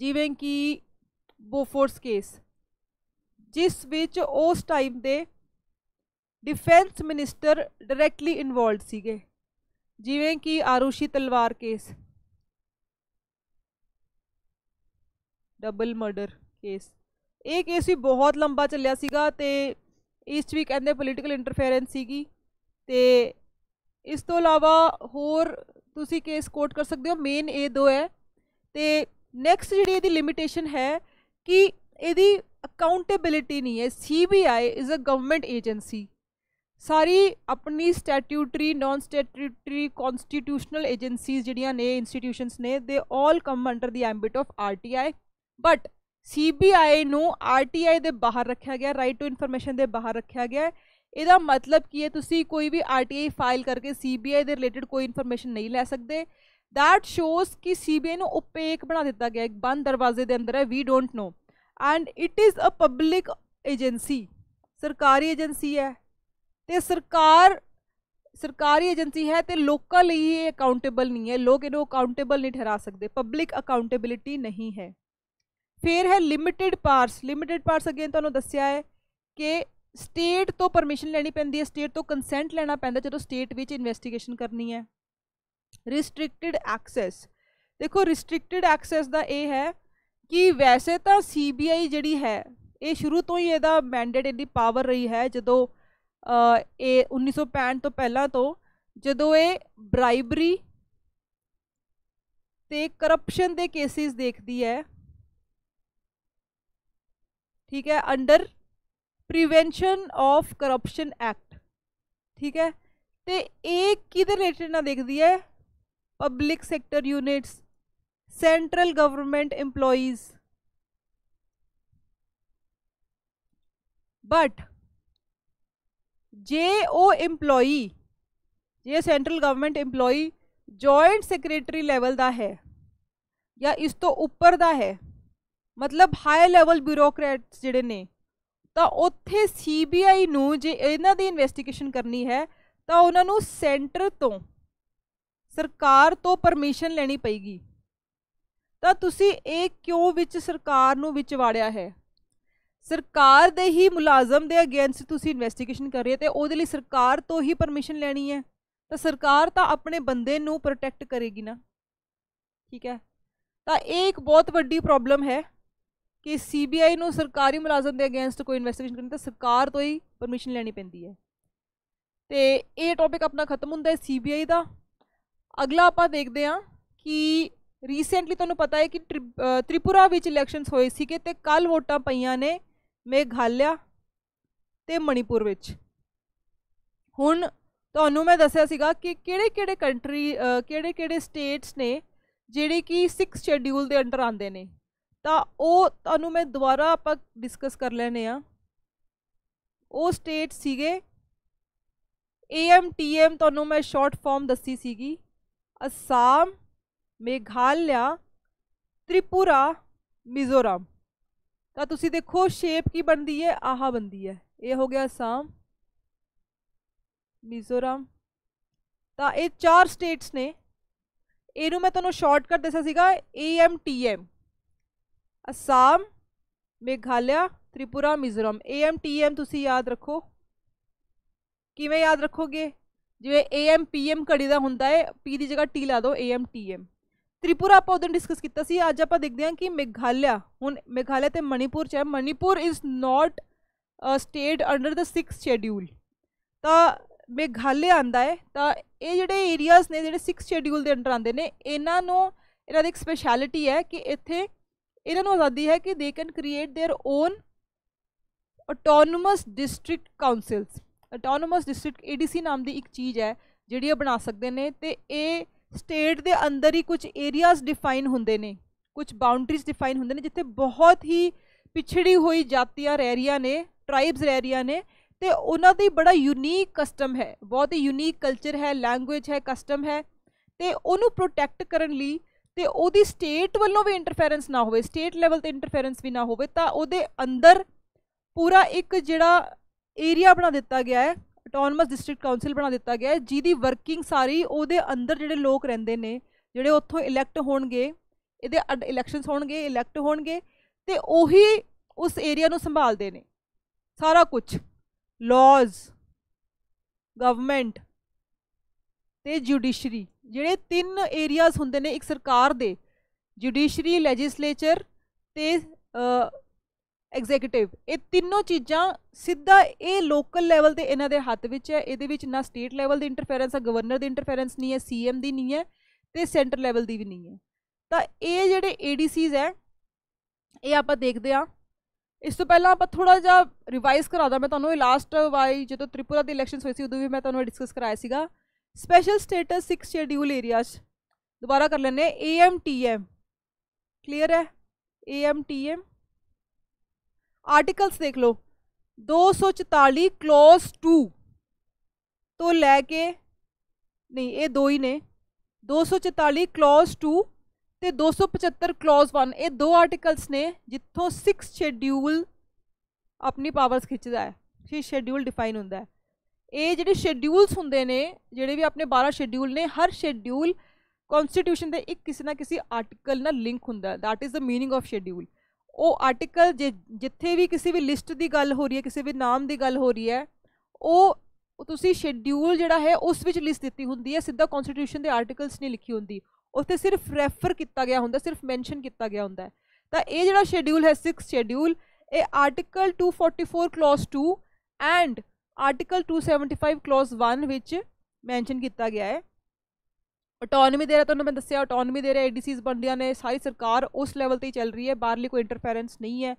ਜਿਵੇਂ ਕਿ ਬੋਫੋਰਸ ਕੇਸ ਜਿਸ ਵਿੱਚ ਉਸ ਟਾਈਮ ਦੇ ਡਿਫੈਂਸ ਮਿਨਿਸਟਰ ਡਾਇਰੈਕਟਲੀ ਇਨਵੋਲਡ ਸੀਗੇ ਜਿਵੇਂ ਕਿ Aarushi Talwar case double murder case ਇਹ ਕੇਸ ਵੀ ਬਹੁਤ ਲੰਬਾ ਚੱਲਿਆ ਸੀਗਾ ਤੇ ਇਸ ਵੀ ਕਹਿੰਦੇ ਪੋਲੀਟੀਕਲ ਇੰਟਰਫੇਰੈਂਸ ਸੀਗੀ ਤੇ ਇਸ ਤੋਂ ਇਲਾਵਾ ਹੋਰ ਤੁਸੀਂ ਕੇਸ ਕੋਟ ਕਰ ਸਕਦੇ ਹੋ ਮੇਨ ਇਹ ਦੋ ਹੈ ਤੇ ਨੈਕਸਟ ਜਿਹੜੀ ਇਹਦੀ ਲਿਮਿਟੇਸ਼ਨ ਹੈ ਕਿ ਇਹਦੀ ਅਕਾਉਂਟੇਬਿਲਟੀ ਨਹੀਂ ਹੈ CBI is a government agency ਸਾਰੀ ਆਪਣੀ statutory non statutory constitutional agencies ਜਿਹੜੀਆਂ ਨੇ ਇੰਸਟੀਟਿਊਸ਼ਨਸ ਨੇ ਦੇ all come under the ambit of RTI but CBI ਨੂੰ ਆਰਟੀਆਈ ਦੇ ਬਾਹਰ ਰੱਖਿਆ ਗਿਆ ਰਾਈਟ ਟੂ ਇਨਫੋਰਮੇਸ਼ਨ ਦੇ ਬਾਹਰ ਰੱਖਿਆ ਗਿਆ ਇਹਦਾ ਮਤਲਬ ਕੀ ਹੈ ਤੁਸੀਂ ਕੋਈ ਵੀ ਆਰਟੀਆਈ ਫਾਈਲ ਕਰਕੇ ਸੀਬੀਆਈ ਦੇ ਰਿਲੇਟਡ ਕੋਈ ਇਨਫੋਰਮੇਸ਼ਨ ਨਹੀਂ ਲੈ ਸਕਦੇ that shows ਕਿ ਸੀਬੀਆਈ ਨੂੰ ਉਪੇਕ ਬਣਾ ਦਿੱਤਾ ਗਿਆ ਇੱਕ ਬੰਦ ਦਰਵਾਜ਼ੇ ਦੇ ਅੰਦਰ ਹੈ we don't know and it is a public agency ਸਰਕਾਰੀ ਏਜੰਸੀ ਹੈ ਤੇ ਸਰਕਾਰ ਸਰਕਾਰੀ ਏਜੰਸੀ ਹੈ ਤੇ ਲੋਕਾਂ ਲਈ ਇਹ ਅਕਾਊਂਟੇਬਲ ਨਹੀਂ ਹੈ ਲੋਕ ਇਹਨੂੰ ਅਕਾਊਂਟੇਬਲ ਨਹੀਂ ਠਹਿਰਾ ਸਕਦੇ ਪਬਲਿਕ ਅਕਾਊਂਟੇਬਿਲਟੀ ਨਹੀਂ ਹੈ ਫਿਰ ਹੈ limited powers limited powers again ਤੁਹਾਨੂੰ ਦੱਸਿਆ ਹੈ ਕਿ ਸਟੇਟ ਤੋਂ ਪਰਮਿਸ਼ਨ ਲੈਣੀ ਪੈਂਦੀ ਹੈ ਸਟੇਟ ਤੋਂ ਕੰਸੈਂਟ ਲੈਣਾ ਪੈਂਦਾ ਜਦੋਂ ਸਟੇਟ ਵਿੱਚ ਇਨਵੈਸਟੀਗੇਸ਼ਨ ਕਰਨੀ ਹੈ ਰਿਸਟ੍ਰਿਕਟਿਡ ਐਕਸੈਸ ਦੇਖੋ ਰਿਸਟ੍ਰਿਕਟਿਡ ਐਕਸੈਸ ਦਾ ਇਹ ਹੈ ਕਿ ਵੈਸੇ ਤਾਂ ਸੀਬੀਆਈ ਜਿਹੜੀ ਹੈ ਇਹ ਸ਼ੁਰੂ ਤੋਂ ਹੀ ਇਹਦਾ ਮੈਂਡੇਟ ਇਹਦੀ ਪਾਵਰ ਰਹੀ ਹੈ ਜਦੋਂ ਇਹ 1965 ਤੋਂ ਪਹਿਲਾਂ ਤੋਂ ਜਦੋਂ ਇਹ ਬ੍ਰਾਈਬਰੀ ਤੇ ਕਰਪਸ਼ਨ ਦੇ ਕੇਸਿਸ ਦੇਖਦੀ ਹੈ ठीक है under prevention of corruption act ठीक है तो एक कि रिलेटेड ना देख दी है public sector units central government employees but जे ओ इंप्लॉई जे central government employee joint secretary level का है या इस तो उपर का है ਮਤਲਬ ਹਾਈ ਲੈਵਲ ਬਿਊਰੋਕਰੇਟਸ ਜਿਹੜੇ ਨੇ ਤਾਂ ਉੱਥੇ ਸੀਬੀਆਈ ਨੂੰ ਜੇ ਇਹਨਾਂ ਦੀ ਇਨਵੈਸਟੀਗੇਸ਼ਨ ਕਰਨੀ ਹੈ ਤਾਂ ਉਹਨਾਂ ਨੂੰ ਸੈਂਟਰ ਤੋਂ ਸਰਕਾਰ ਤੋਂ ਪਰਮਿਸ਼ਨ ਲੈਣੀ ਪਈਗੀ ਤਾਂ ਤੁਸੀਂ ਇਹ ਕਿਉਂ ਵਿੱਚ ਸਰਕਾਰ ਨੂੰ ਵਿੱਚ ਵਾੜਿਆ ਹੈ ਸਰਕਾਰ ਦੇ ਹੀ ਮੁਲਾਜ਼ਮ ਦੇ ਅਗੇਂਸਟ ਤੁਸੀਂ ਇਨਵੈਸਟੀਗੇਸ਼ਨ ਕਰ ਰਹੇ ਹੋ ਤੇ ਉਹਦੇ ਲਈ ਸਰਕਾਰ ਤੋਂ ਹੀ ਪਰਮਿਸ਼ਨ ਲੈਣੀ ਹੈ ਤਾਂ ਸਰਕਾਰ ਤਾਂ ਆਪਣੇ ਬੰਦੇ ਨੂੰ ਪ੍ਰੋਟੈਕਟ ਕਰੇਗੀ ਨਾ ਠੀਕ ਹੈ ਤਾਂ ਇਹ ਇੱਕ ਬਹੁਤ ਵੱਡੀ ਪ੍ਰੋਬਲਮ ਹੈ ਕਿ ਸੀਬੀਆਈ ਨੂੰ ਸਰਕਾਰੀ ਮੁਲਾਜ਼ਮ ਦੇ ਅਗੇਂਸਟ ਕੋਈ ਇਨਵੈਸਟੀਗੇਸ਼ਨ ਕਰਨੀ ਤਾਂ ਸਰਕਾਰ ਤੋਂ ਹੀ ਪਰਮਿਸ਼ਨ ਲੈਣੀ ਪੈਂਦੀ ਹੈ ਤੇ ਇਹ ਟੌਪਿਕ ਆਪਣਾ ਖਤਮ ਹੁੰਦਾ ਹੈ ਸੀਬੀਆਈ ਦਾ ਅਗਲਾ ਆਪਾਂ ਦੇਖਦੇ ਹਾਂ ਕਿ ਰੀਸੈਂਟਲੀ ਤੁਹਾਨੂੰ ਪਤਾ ਹੈ ਕਿ ਤ੍ਰਿਪੁਰਾ ਵਿੱਚ ਇਲੈਕਸ਼ਨਸ ਹੋਏ ਸੀਗੇ ਤੇ ਕੱਲ ਵੋਟਾਂ ਪਈਆਂ ਨੇ ਮੇਘਾਲਿਆ ਤੇ ਮਣੀਪੁਰ ਵਿੱਚ ਹੁਣ ਤੁਹਾਨੂੰ ਮੈਂ ਦੱਸਿਆ ਸੀਗਾ ਕਿ ਕਿਹੜੇ-ਕਿਹੜੇ ਕੰਟਰੀ ਕਿਹੜੇ-ਕਿਹੜੇ ਸਟੇਟਸ ਨੇ ਜਿਹੜੇ ਕਿ 6 ਸ਼ੈਡਿਊਲ ਦੇ ਅੰਡਰ ਆਉਂਦੇ ਨੇ ਤਾਂ ਉਹ ਤੁਹਾਨੂੰ ਮੈਂ ਦੁਬਾਰਾ ਆਪਾਂ ਡਿਸਕਸ ਕਰ ਲੈਨੇ ਆ ਉਹ ਸਟੇਟ ਸੀਗੇ ਏਐਮ ਟੀਐਮ ਤੁਹਾਨੂੰ ਮੈਂ ਸ਼ਾਰਟ ਫਾਰਮ ਦੱਸੀ ਸੀਗੀ ਅਸਾਮ ਮੇਘਾਲਿਆ ਤ੍ਰਿਪੁਰਾ ਮਿਜ਼ੋਰਮ ਤਾਂ ਤੁਸੀਂ ਦੇਖੋ ਸ਼ੇਪ ਕੀ ਬਣਦੀ ਹੈ ਆਹ ਬਣਦੀ ਹੈ ਇਹ ਹੋ ਗਿਆ ਅਸਾਮ ਮਿਜ਼ੋਰਮ ਤਾਂ ਇਹ ਚਾਰ ਸਟੇਟਸ ਨੇ ਇਹਨੂੰ ਮੈਂ ਤੁਹਾਨੂੰ ਸ਼ਾਰਟਕਟ ਦੱਸਿਆ ਸੀਗਾ AM TM Assam Meghalaya Tripura Mizoram AMTM ਤੁਸੀਂ ਯਾਦ ਰੱਖੋ ਕਿਵੇਂ ਯਾਦ ਰੱਖੋਗੇ ਜਿਵੇਂ ਏਐਮ ਪੀਐਮ ਘੜੀ ਦਾ ਹੁੰਦਾ ਹੈ ਪੀ ਦੀ ਜਗ੍ਹਾ ਟੀ ਲਾ ਦਿਓ ਏਐਮਟੀਐਮ ਤ੍ਰਿਪੁਰਾ ਆਪਾਂ ਉਦੋਂ ਡਿਸਕਸ ਕੀਤਾ ਸੀ ਅੱਜ ਆਪਾਂ ਦੇਖਦੇ ਹਾਂ ਕਿ ਮੇਘਾਲਿਆ ਹੁਣ ਮੇਘਾਲਿਆ ਤੇ ਮਣੀਪੁਰ ਚ ਹੈ Manipur is not state under the 6th schedule ਤਾਂ ਮੇਘਾਲਿਆ ਆਂਦਾ ਹੈ ਤਾਂ ਇਹ ਜਿਹੜੇ ਏਰੀਆਜ਼ ਨੇ ਜਿਹੜੇ 6th ਸ਼ੈਡਿਊਲ ਦੇ ਅੰਡਰ ਆਂਦੇ ਨੇ ਇਹਨਾਂ ਨੂੰ ਇਹਨਾਂ ਦੀ ਇੱਕ ਸਪੈਸ਼ਲਿਟੀ ਹੈ ਕਿ ਇੱਥੇ ਇਹਨਾਂ ਨੂੰ ਆਜ਼ਾਦੀ ਹੈ ਕਿ they can create their own autonomous district councils autonomous district ADC ਨਾਮ ਦੀ ਇੱਕ ਚੀਜ਼ ਹੈ ਜਿਹੜੀ ਉਹ ਬਣਾ ਸਕਦੇ ਨੇ ਤੇ ਇਹ ਸਟੇਟ ਦੇ ਅੰਦਰ ਹੀ ਕੁਝ ਏਰੀਆਜ਼ ਡਿਫਾਈਨ ਹੁੰਦੇ ਨੇ ਕੁਝ ਬਾਉਂਡਰੀਜ਼ ਡਿਫਾਈਨ ਹੁੰਦੇ ਨੇ ਜਿੱਥੇ ਬਹੁਤ ਹੀ ਪਿਛੜੀ ਹੋਈ ਜਾਤੀਆਂ ਰਹਿ ਰਹੀਆਂ ਨੇ ਟ੍ਰਾਈਬਸ ਰਹਿ ਰਹੀਆਂ ਨੇ ਤੇ ਉਹਨਾਂ ਦੀ ਬੜਾ ਯੂਨੀਕ ਕਸਟਮ ਹੈ ਬਹੁਤ ਹੀ ਯੂਨੀਕ ਕਲਚਰ ਹੈ ਲੈਂਗੁਏਜ ਹੈ ਕਸਟਮ ਹੈ ਤੇ ਉਹਨੂੰ ਪ੍ਰੋਟੈਕਟ ਕਰਨ ਲਈ ਤੇ ਉਹਦੀ ਸਟੇਟ ਵੱਲੋਂ ਵੀ ਇੰਟਰਫੇਰੈਂਸ ਨਾ ਹੋਵੇ ਸਟੇਟ ਲੈਵਲ ਤੇ ਇੰਟਰਫੇਰੈਂਸ ਵੀ ਨਾ ਹੋਵੇ ਤਾਂ ਉਹਦੇ ਅੰਦਰ ਪੂਰਾ ਇੱਕ ਜਿਹੜਾ ਏਰੀਆ ਬਣਾ ਦਿੱਤਾ ਗਿਆ ਹੈ ਆਟੋਨਮਸ ਡਿਸਟ੍ਰਿਕਟ ਕਾਉਂਸਲ ਬਣਾ ਦਿੱਤਾ ਗਿਆ ਹੈ ਜਿਹਦੀ ਵਰਕਿੰਗ ਸਾਰੀ ਉਹਦੇ ਅੰਦਰ ਜਿਹੜੇ ਲੋਕ ਰਹਿੰਦੇ ਨੇ ਜਿਹੜੇ ਉੱਥੋਂ ਇਲੈਕਟ ਹੋਣਗੇ ਇਹਦੇ ਇਲੈਕਸ਼ਨਸ ਹੋਣਗੇ ਇਲੈਕਟ ਹੋਣਗੇ ਤੇ ਉਹੀ ਉਸ ਏਰੀਆ ਨੂੰ ਸੰਭਾਲਦੇ ਨੇ ਸਾਰਾ ਕੁਝ ਲਾਜ਼ ਗਵਰਨਮੈਂਟ ਤੇ ਜੁਡੀਸ਼ਰੀ ਜਿਹੜੇ ਤਿੰਨ ਏਰੀਆਜ਼ ਹੁੰਦੇ ਨੇ ਇੱਕ ਸਰਕਾਰ ਦੇ ਜੁਡੀਸ਼ਰੀ ਲੈਜਿਸਲੇਚਰ ਤੇ ਐਗਜ਼ੀਕਿਟਿਵ ਇਹ ਤਿੰਨੋਂ ਚੀਜ਼ਾਂ ਸਿੱਧਾ ਇਹ ਲੋਕਲ ਲੈਵਲ ਤੇ ਇਹਨਾਂ ਦੇ ਹੱਥ ਵਿੱਚ ਹੈ ਇਹਦੇ ਵਿੱਚ ਨਾ ਸਟੇਟ ਲੈਵਲ ਦੀ ਇੰਟਰਫੇਰੈਂਸ ਆ ਗਵਰਨਰ ਦੀ ਇੰਟਰਫੇਰੈਂਸ ਨਹੀਂ ਹੈ ਸੀਐਮ ਦੀ ਨਹੀਂ ਹੈ ਤੇ ਸੈਂਟਰ ਲੈਵਲ ਦੀ ਵੀ ਨਹੀਂ ਹੈ ਤਾਂ ਇਹ ਜਿਹੜੇ ਏਡੀਸੀਜ਼ ਹੈ ਇਹ ਆਪਾਂ ਦੇਖਦੇ ਆ ਇਸ ਤੋਂ ਪਹਿਲਾਂ ਆਪਾਂ ਥੋੜਾ ਜਿਹਾ ਰਿਵਾਈਜ਼ ਕਰਾਦਾ ਮੈਂ ਤੁਹਾਨੂੰ ਇਹ ਲਾਸਟ ਵਾਈ ਜਦੋਂ ਤ੍ਰਿਪੁਰਾ ਦੀ ਇਲੈਕਸ਼ਨਸ ਹੋਈ ਸੀ ਉਦੋਂ ਵੀ ਮੈਂ ਤੁਹਾਨੂੰ ਡਿਸਕਸ ਕਰਾਇਆ ਸੀਗਾ ਸਪੈਸ਼ਲ ਸਟੇਟਸ 6 ਸ਼ੈਡਿਊਲ ਏਰੀਆਜ਼ ਦੁਬਾਰਾ ਕਰ ਲੈਣੇ ਏਐਮਟੀਐਮ ਕਲੀਅਰ ਹੈ ਏਐਮਟੀਐਮ ਆਰਟੀਕਲਸ ਦੇਖ ਲਓ 244 ਕਲੋਜ਼ 2 ਤੋਂ ਲੈ ਕੇ ਨਹੀਂ ਇਹ ਦੋ ਹੀ ਨੇ 244 ਕਲੋਜ਼ 2 ਤੇ 275 ਕਲੋਜ਼ 1 ਇਹ ਦੋ ਆਰਟੀਕਲਸ ਨੇ ਜਿੱਥੋਂ 6 ਸ਼ੈਡਿਊਲ ਆਪਣੀ ਪਾਵਰਸ ਖਿੱਚਦਾ ਹੈ 6 ਸ਼ੈਡਿਊਲ ਡਿਫਾਈਨ ਹੁੰਦਾ ਹੈ ਇਹ ਜਿਹੜੇ ਸ਼ੈਡਿਊਲਸ ਹੁੰਦੇ ਨੇ ਜਿਹੜੇ ਵੀ ਆਪਣੇ 12 ਸ਼ੈਡਿਊਲ ਨੇ ਹਰ ਸ਼ੈਡਿਊਲ ਕਨਸਟੀਟਿਊਸ਼ਨ ਦੇ ਇੱਕ ਕਿਸੇ ਨਾ ਕਿਸੇ ਆਰਟੀਕਲ ਨਾਲ ਲਿੰਕ ਹੁੰਦਾ that is the meaning of schedule ਉਹ ਆਰਟੀਕਲ ਜਿੱਥੇ ਵੀ ਕਿਸੇ ਵੀ ਲਿਸਟ ਦੀ ਗੱਲ ਹੋ ਰਹੀ ਹੈ ਕਿਸੇ ਵੀ ਨਾਮ ਦੀ ਗੱਲ ਹੋ ਰਹੀ ਹੈ ਉਹ ਤੁਸੀਂ ਸ਼ੈਡਿਊਲ ਜਿਹੜਾ ਹੈ ਉਸ ਵਿੱਚ ਲਿਸਟ ਦਿੱਤੀ ਹੁੰਦੀ ਹੈ ਸਿੱਧਾ ਕਨਸਟੀਟਿਊਸ਼ਨ ਦੇ ਆਰਟੀਕਲਸ ਨਹੀਂ ਲਿਖੀ ਹੁੰਦੀ ਉੱਥੇ ਸਿਰਫ ਰੈਫਰ ਕੀਤਾ ਗਿਆ ਹੁੰਦਾ ਸਿਰਫ ਮੈਂਸ਼ਨ ਕੀਤਾ ਗਿਆ ਹੁੰਦਾ ਤਾਂ ਇਹ ਜਿਹੜਾ ਸ਼ੈਡਿਊਲ ਹੈ 6 ਸ਼ੈਡਿਊਲ ਇਹ article 244 clause 2 and article 275 clause 1 ਵਿੱਚ ਮੈਂਸ਼ਨ ਕੀਤਾ ਗਿਆ ਹੈ ਆਟੋਨਮੀ ਦੇ ਰਿਹਾ ਤੁਹਾਨੂੰ ਮੈਂ ਦੱਸਿਆ ਆਟੋਨਮੀ ਦੇ ਰਿਹਾ ਐਡੀਸੀਜ਼ ਬਣਦੀਆਂ ਨੇ ਸਾਰੀ ਸਰਕਾਰ ਉਸ ਲੈਵਲ ਤੇ ਹੀ ਚੱਲ ਰਹੀ ਹੈ ਬਾਹਰਲੀ ਕੋਈ ਇੰਟਰਫੇਰੈਂਸ ਨਹੀਂ ਹੈ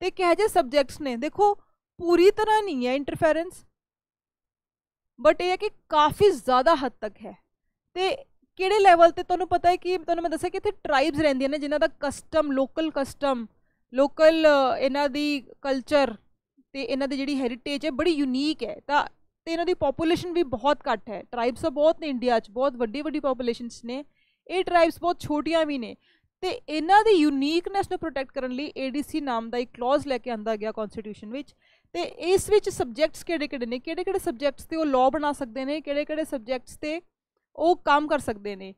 ਤੇ ਕਿਹ ਜੇ ਸਬਜੈਕਟਸ ਨੇ ਦੇਖੋ ਪੂਰੀ ਤਰ੍ਹਾਂ ਨਹੀਂ ਹੈ ਇੰਟਰਫੇਰੈਂਸ ਬਟ ਇਹ ਹੈ ਕਿ ਕਾਫੀ ਜ਼ਿਆਦਾ ਹੱਦ ਤੱਕ ਹੈ ਤੇ ਕਿਹੜੇ ਲੈਵਲ ਤੇ ਤੁਹਾਨੂੰ ਪਤਾ ਹੈ ਕਿ ਤੁਹਾਨੂੰ ਮੈਂ ਦੱਸਿਆ ਕਿ ਇੱਥੇ ਟ੍ਰਾਈਬਸ ਰਹਿੰਦੀਆਂ ਨੇ ਜਿਨ੍ਹਾਂ ਦਾ ਕਸਟਮ ਲੋਕਲ ਕਸਟਮ ਲੋਕਲ ਇਹਨਾਂ ਦੀ ਕਲਚਰ ਤੇ ਇਹਨਾਂ ਦੀ ਜਿਹੜੀ ਹੈਰੀਟੇਜ ਹੈ ਬੜੀ ਯੂਨੀਕ ਹੈ ਤਾਂ ਤੇ ਇਹਨਾਂ ਦੀ ਪੋਪੂਲੇਸ਼ਨ ਵੀ ਬਹੁਤ ਘੱਟ ਹੈ ਟ੍ਰਾਈਬਸ ਆ ਬਹੁਤ ਨੇ ਇੰਡੀਆ 'ਚ ਬਹੁਤ ਵੱਡੀ ਵੱਡੀ ਪੋਪੂਲੇਸ਼ਨਸ ਨੇ ਇਹ ਟ੍ਰਾਈਬਸ ਬਹੁਤ ਛੋਟੀਆਂ ਵੀ ਨੇ ਤੇ ਇਹਨਾਂ ਦੀ ਯੂਨੀਕਨੈਸ ਨੂੰ ਪ੍ਰੋਟੈਕਟ ਕਰਨ ਲਈ ਏਡੀਸੀ ਨਾਮ ਦਾ ਇੱਕ ਕਲੌਜ਼ ਲੈ ਕੇ ਆਂਦਾ ਗਿਆ ਕਨਸਟੀਟਿਊਸ਼ਨ ਵਿੱਚ ਤੇ ਇਸ ਵਿੱਚ ਸਬਜੈਕਟਸ ਕਿਹੜੇ-ਕਿਹੜੇ ਨੇ ਕਿਹੜੇ-ਕਿਹੜੇ ਸਬਜੈਕਟਸ ਤੇ ਉਹ ਲਾਅ ਬਣਾ ਸਕਦੇ ਨੇ ਕਿਹੜੇ-ਕਿਹੜੇ ਸਬਜੈਕਟਸ ਤੇ ਉਹ ਕੰਮ ਕਰ ਸਕਦੇ ਨੇ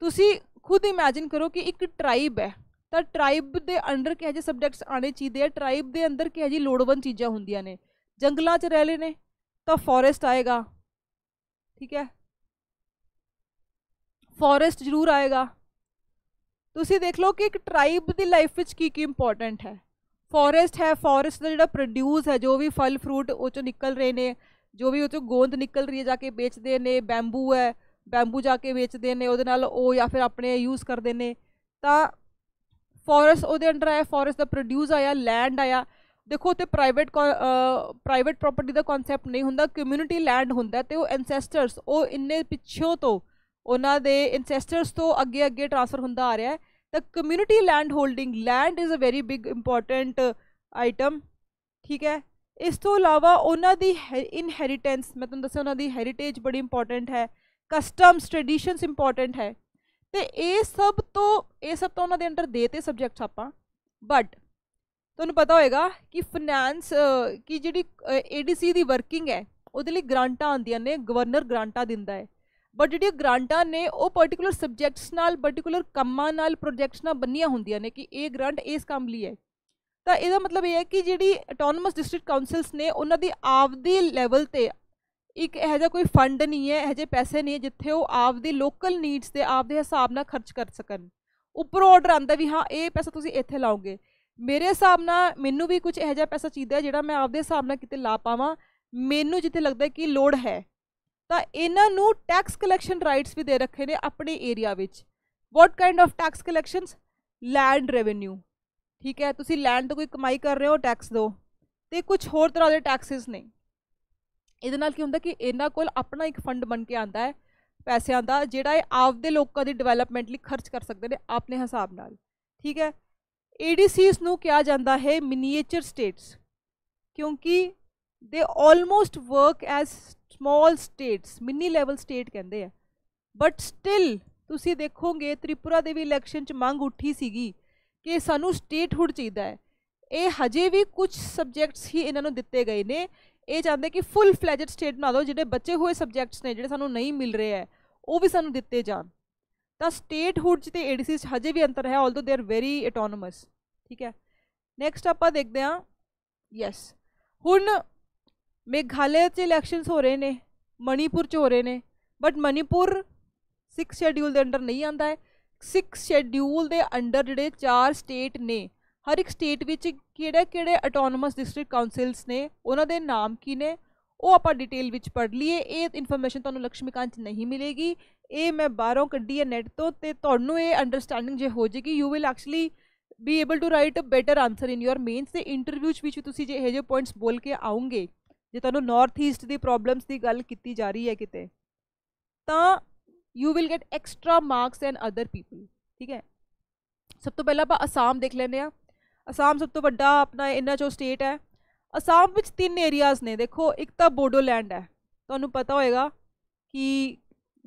ਤੁਸੀਂ ਖੁਦ ਇਮੇਜਿਨ ਕਰੋ ਕਿ ਇੱਕ ਟ੍ਰਾਈਬ ਹੈ ਤਾਂ ਟ੍ਰਾਈਬ ਦੇ ਅੰਡਰ ਕਿਹੋ ਜਿਹੇ ਸਬਜੈਕਟਸ ਆਣੇ ਚਾਹੀਦੇ ਆ ਟ੍ਰਾਈਬ ਦੇ ਅੰਦਰ ਕਿਹੋ ਜਿਹੀ ਲੋੜਵੰਦ ਚੀਜ਼ਾਂ ਹੁੰਦੀਆਂ ਨੇ ਜੰਗਲਾਂ 'ਚ ਰਹਿ ਨੇ ਤਾਂ ਫੋਰੈਸਟ ਆਏਗਾ ਠੀਕ ਹੈ ਫੋਰੈਸਟ ਜ਼ਰੂਰ ਆਏਗਾ ਤੁਸੀਂ ਦੇਖ ਲਓ ਕਿ ਇੱਕ ਟ੍ਰਾਈਬ ਦੀ ਲਾਈਫ ਵਿੱਚ ਕੀ ਕੀ ਇੰਪੋਰਟੈਂਟ ਹੈ ਫੋਰੈਸਟ ਹੈ ਫੋਰੈਸਟ ਦਾ ਜਿਹੜਾ ਪ੍ਰੋਡਿਊਸ ਹੈ ਜੋ ਵੀ ਫਲ ਫਰੂਟ ਉਹ ਚੋਂ ਨਿਕਲ ਰਹੇ ਨੇ ਜੋ ਵੀ ਉਹ ਚੋਂ ਗੋਂਦ ਨਿਕਲ ਰਹੀ ਹੈ ਜਾ ਕੇ ਵੇਚਦੇ ਨੇ ਬੈਂਬੂ ਹੈ ਬੈਂਬੂ ਜਾ ਕੇ ਵੇਚਦੇ ਨੇ ਉਹਦੇ ਨਾਲ ਉਹ ਜਾਂ ਫਿਰ ਆਪਣੇ ਯੂਜ਼ ਕਰਦੇ ਨੇ ਤਾਂ ਫੋਰੈਸਟ ਉਹਦੇ ਅੰਡਰ ਆਇਆ ਫੋਰੈਸਟ ਦਾ ਪ੍ਰੋਡਿਊਸ ਆਇਆ ਲੈਂਡ ਆਇਆ ਦੇਖੋ ਤੇ ਪ੍ਰਾਈਵੇਟ ਪ੍ਰਾਈਵੇਟ ਪ੍ਰਾਪਰਟੀ ਦਾ ਕਨਸੈਪਟ ਨਹੀਂ ਹੁੰਦਾ ਕਮਿਊਨਿਟੀ ਲੈਂਡ ਹੁੰਦਾ ਤੇ ਉਹ ਐਨਸੈਸਟਰਸ ਉਹ ਇੰਨੇ ਪਿੱਛੋਂ ਤੋਂ ਉਹਨਾਂ ਦੇ ਐਨਸੈਸਟਰਸ ਤੋਂ ਅੱਗੇ ਅੱਗੇ ਟ੍ਰਾਂਸਫਰ ਹੁੰਦਾ ਆ ਰਿਹਾ ਹੈ ਤਾਂ community land holding land is a very big important item ਠੀਕ ਹੈ ਇਸ ਤੋਂ ਇਲਾਵਾ ਉਹਨਾਂ ਦੀ ਇਨਹੈਰੀਟੈਂਸ ਮੈਂ ਤੁਹਾਨੂੰ ਦੱਸਿਆ ਉਹਨਾਂ ਦੀ ਹੈਰੀਟੇਜ ਬੜੀ ਇੰਪੋਰਟੈਂਟ ਹੈ ਕਸਟਮਸ ਟ੍ਰੈਡੀਸ਼ਨਸ ਇੰਪੋਰਟੈਂਟ ਹੈ ਤੇ ਇਹ ਸਭ ਤੋਂ ਇਹ ਸਭ ਤੋਂ ਉਹਨਾਂ ਦੇ ਅੰਡਰ ਦੇਤੇ ਸਬਜੈਕਟਸ ਆਪਾਂ ਬਟ ਤੁਹਾਨੂੰ ਪਤਾ ਹੋਏਗਾ ਕਿ ਫਾਈਨੈਂਸ ਕੀ ਜਿਹੜੀ ਏਡੀਸੀ ਦੀ ਵਰਕਿੰਗ ਹੈ ਉਹਦੇ ਲਈ ਗ੍ਰਾਂਟਾਂ ਆਉਂਦੀਆਂ ਨੇ ਗਵਰਨਰ ਗ੍ਰਾਂਟਾਂ ਦਿੰਦਾ ਹੈ ਬਟ ਜਿਹੜੀ ਗ੍ਰਾਂਟਾਂ ਨੇ ਉਹ ਪਾਰਟਿਕੂਲਰ ਸਬਜੈਕਟਸ ਨਾਲ ਪਾਰਟਿਕੂਲਰ ਕੰਮਾਂ ਨਾਲ ਪ੍ਰੋਜੈਕਟਸ ਨਾਲ ਬੰਨੀਆਂ ਹੁੰਦੀਆਂ ਨੇ ਕਿ ਇਹ ਗ੍ਰਾਂਟ ਇਸ ਕੰਮ ਲਈ ਹੈ ਤਾਂ ਇਹਦਾ ਮਤਲਬ ਇਹ ਹੈ ਕਿ ਜਿਹੜੀ ਆਟੋਨਮਸ ਡਿਸਟ੍ਰਿਕਟ ਕਾਉਂਸਲਸ ਨੇ ਉਹਨਾਂ ਦੀ ਆਪਦੀ ਲੈਵਲ ਤੇ ਇੱਕ ਇਹੋ ਜਿਹਾ ਕੋਈ ਫੰਡ ਨਹੀਂ ਹੈ ਇਹੋ ਜਿਹੇ ਪੈਸੇ ਨਹੀਂ ਹੈ ਜਿੱਥੇ ਉਹ ਆਪਦੀ ਲੋਕਲ ਨੀਡਸ ਦੇ ਆਪਦੇ ਹਿਸਾਬ ਨਾਲ ਖਰਚ ਕਰ ਸਕਣ ਉੱਪਰ ਆਰਡਰ ਆਂਦਾ ਵੀ ਹਾਂ ਇਹ ਪੈਸਾ ਤੁਸੀਂ ਇੱਥੇ ਲਾਓਗੇ ਮੇਰੇ ਹਿਸਾਬ ਨਾਲ ਮੈਨੂੰ ਵੀ ਕੁਝ ਇਹੋ ਜਿਹਾ ਪੈਸਾ ਚਾਹੀਦਾ ਜਿਹੜਾ ਮੈਂ ਆਪਦੇ ਹਿਸਾਬ ਨਾਲ ਕਿਤੇ ਲਾ ਪਾਵਾਂ ਮੈਨੂੰ ਜਿੱਥੇ ਲੱਗਦਾ ਕਿ ਲੋੜ ਹੈ ਤਾਂ ਇਹਨਾਂ ਨੂੰ ਟੈਕਸ ਕਲੈਕਸ਼ਨ ਰਾਈਟਸ ਵੀ ਦੇ ਰੱਖੇ ਨੇ ਆਪਣੇ ਏਰੀਆ ਵਿੱਚ what kind of tax collections land revenue ਠੀਕ ਹੈ ਤੁਸੀਂ ਲੈਂਡ ਤੋਂ ਕੋਈ ਕਮਾਈ ਕਰ ਰਹੇ ਹੋ ਟੈਕਸ ਦਿਓ ਤੇ ਕੁਝ ਹੋਰ ਤਰ੍ਹਾਂ ਦੇ ਟੈਕਸਸ ਨੇ ਇਹਦੇ ਨਾਲ ਕੀ ਹੁੰਦਾ ਕਿ ਇਹਨਾਂ ਕੋਲ ਆਪਣਾ ਇੱਕ ਫੰਡ ਬਣ ਕੇ ਆਂਦਾ ਹੈ ਪੈਸਿਆਂ ਦਾ ਜਿਹੜਾ ਇਹ ਆਪਦੇ ਲੋਕਾਂ ਦੀ ਡਿਵੈਲਪਮੈਂਟ ਲਈ ਖਰਚ ਕਰ ਸਕਦੇ ਨੇ ਆਪਣੇ ਹਿਸਾਬ ਨਾਲ ਠੀਕ ਹੈ ਏਡੀਸੀਸ ਨੂੰ ਕਿਹਾ ਜਾਂਦਾ ਹੈ ਮਿਨੀਏਚਰ ਸਟੇਟਸ ਕਿਉਂਕਿ they almost work as small states mini level state ਕਹਿੰਦੇ ਆ ਬਟ ਸਟਿਲ ਤੁਸੀਂ ਦੇਖੋਗੇ ਤ੍ਰਿਪੁਰਾ ਦੇ ਵੀ ਇਲੈਕਸ਼ਨ 'ਚ ਮੰਗ ਉੱਠੀ ਸੀਗੀ ਕਿ ਸਾਨੂੰ ਸਟੇਟਹੁੱਡ ਚਾਹੀਦਾ ਹੈ ਇਹ ਹਜੇ ਵੀ ਕੁਝ ਸਬਜੈਕਟਸ ਹੀ ਇਹਨਾਂ ਨੂੰ ਦਿੱਤੇ ਗਏ ਨੇ ਇਹ ਚਾਹੁੰਦੇ ਕਿ ਫੁੱਲ ਫਲੈਜਡ ਸਟੇਟ ਬਣਾ ਦਿਓ ਜਿਹੜੇ ਬਚੇ ਹੋਏ ਸਬਜੈਕਟਸ ਨੇ ਜਿਹੜੇ ਸਾਨੂੰ ਨਹੀਂ ਮਿਲ ਰਹੇ ਐ ਉਹ ਵੀ ਸਾਨੂੰ ਦਿੱਤੇ ਜਾਣ ਤਾਂ ਸਟੇਟਹੁੱਡ 'ਚ ਤੇ ਏਡੀਸੀ 'ਚ ਹਜੇ ਵੀ ਅੰਤਰ ਹੈ ਆਲਦੋ ਦੇ ਆਰ ਵੈਰੀ ਆਟੋਨਮਸ ਠੀਕ ਹੈ ਨੈਕਸਟ ਆਪਾਂ ਦੇਖਦੇ ਹਾਂ ਯੈਸ ਹੁਣ ਮੇਘਾਲਿਆ 'ਚ ਇਲੈਕਸ਼ਨਸ ਹੋ ਰਹੇ ਨੇ ਮਣੀਪੁਰ 'ਚ ਹੋ ਰਹੇ ਨੇ ਬਟ ਮਣੀਪੁਰ 6 ਸ਼ੈਡਿਊਲ ਦੇ ਅੰਡਰ ਨਹੀਂ ਆਂਦਾ ਹੈ 6 ਸ਼ੈਡਿਊਲ ਦੇ ਅੰਡਰ ਜਿਹੜੇ ਚਾਰ ਸਟੇਟ ਨੇ ਹਰ ਇੱਕ ਸਟੇਟ ਵਿੱਚ ਕਿਹੜੇ ਕਿਹੜੇ ਆਟੋਨੋਮਸ ਡਿਸਟ੍ਰਿਕਟ ਕਾਉਂਸਲਸ ਨੇ ਉਹਨਾਂ ਦੇ ਨਾਮ ਕੀ ਨੇ ਉਹ ਆਪਾਂ ਡਿਟੇਲ ਵਿੱਚ ਪੜ੍ਹ ਲਈਏ ਇਹ ਇਨਫੋਰਮੇਸ਼ਨ ਤੁਹਾਨੂੰ ਲక్ష్ਮੀਕਾਂਤ ਨਹੀਂ ਮਿਲੇਗੀ ਇਹ ਮੈਂ ਬਾਹਰੋਂ ਕੱਢੀ ਹੈ ਨੈਟ ਤੋਂ ਤੇ ਤੁਹਾਨੂੰ ਇਹ ਅੰਡਰਸਟੈਂਡਿੰਗ ਜੇ ਹੋ ਜੇਗੀ you will actually be able to write a better answer in your mains ਤੇ ਇੰਟਰਵਿਊ ਵਿੱਚ ਤੁਸੀਂ ਜੇ ਇਹ ਜੇ ਪੁਆਇੰਟਸ ਬੋਲ ਕੇ ਆਉਂਗੇ ਜੇ ਤੁਹਾਨੂੰ ਨਾਰਥ ਈਸਟ ਦੀ ਪ੍ਰੋਬਲਮਸ ਦੀ ਗੱਲ ਕੀਤੀ ਜਾ ਰਹੀ ਹੈ ਕਿਤੇ ਤਾਂ you will get extra marks and other people ਠੀਕ ਹੈ ਸਭ ਤੋਂ ਪਹਿਲਾਂ ਆਪਾਂ ਅਸਾਮ ਦੇਖ ਲੈਂਦੇ ਆ ਅਸਾਮ ਸਭ ਤੋਂ ਵੱਡਾ ਆਪਣਾ ਇਹਨਾਂ ਚੋਂ ਸਟੇਟ ਹੈ ਅਸਾਮ ਵਿੱਚ ਤਿੰਨ ਏਰੀਆਜ਼ ਨੇ ਦੇਖੋ ਇੱਕ ਤਾਂ ਬੋਡੋਲੈਂਡ ਹੈ ਤੁਹਾਨੂੰ ਪਤਾ ਹੋਏਗਾ ਕਿ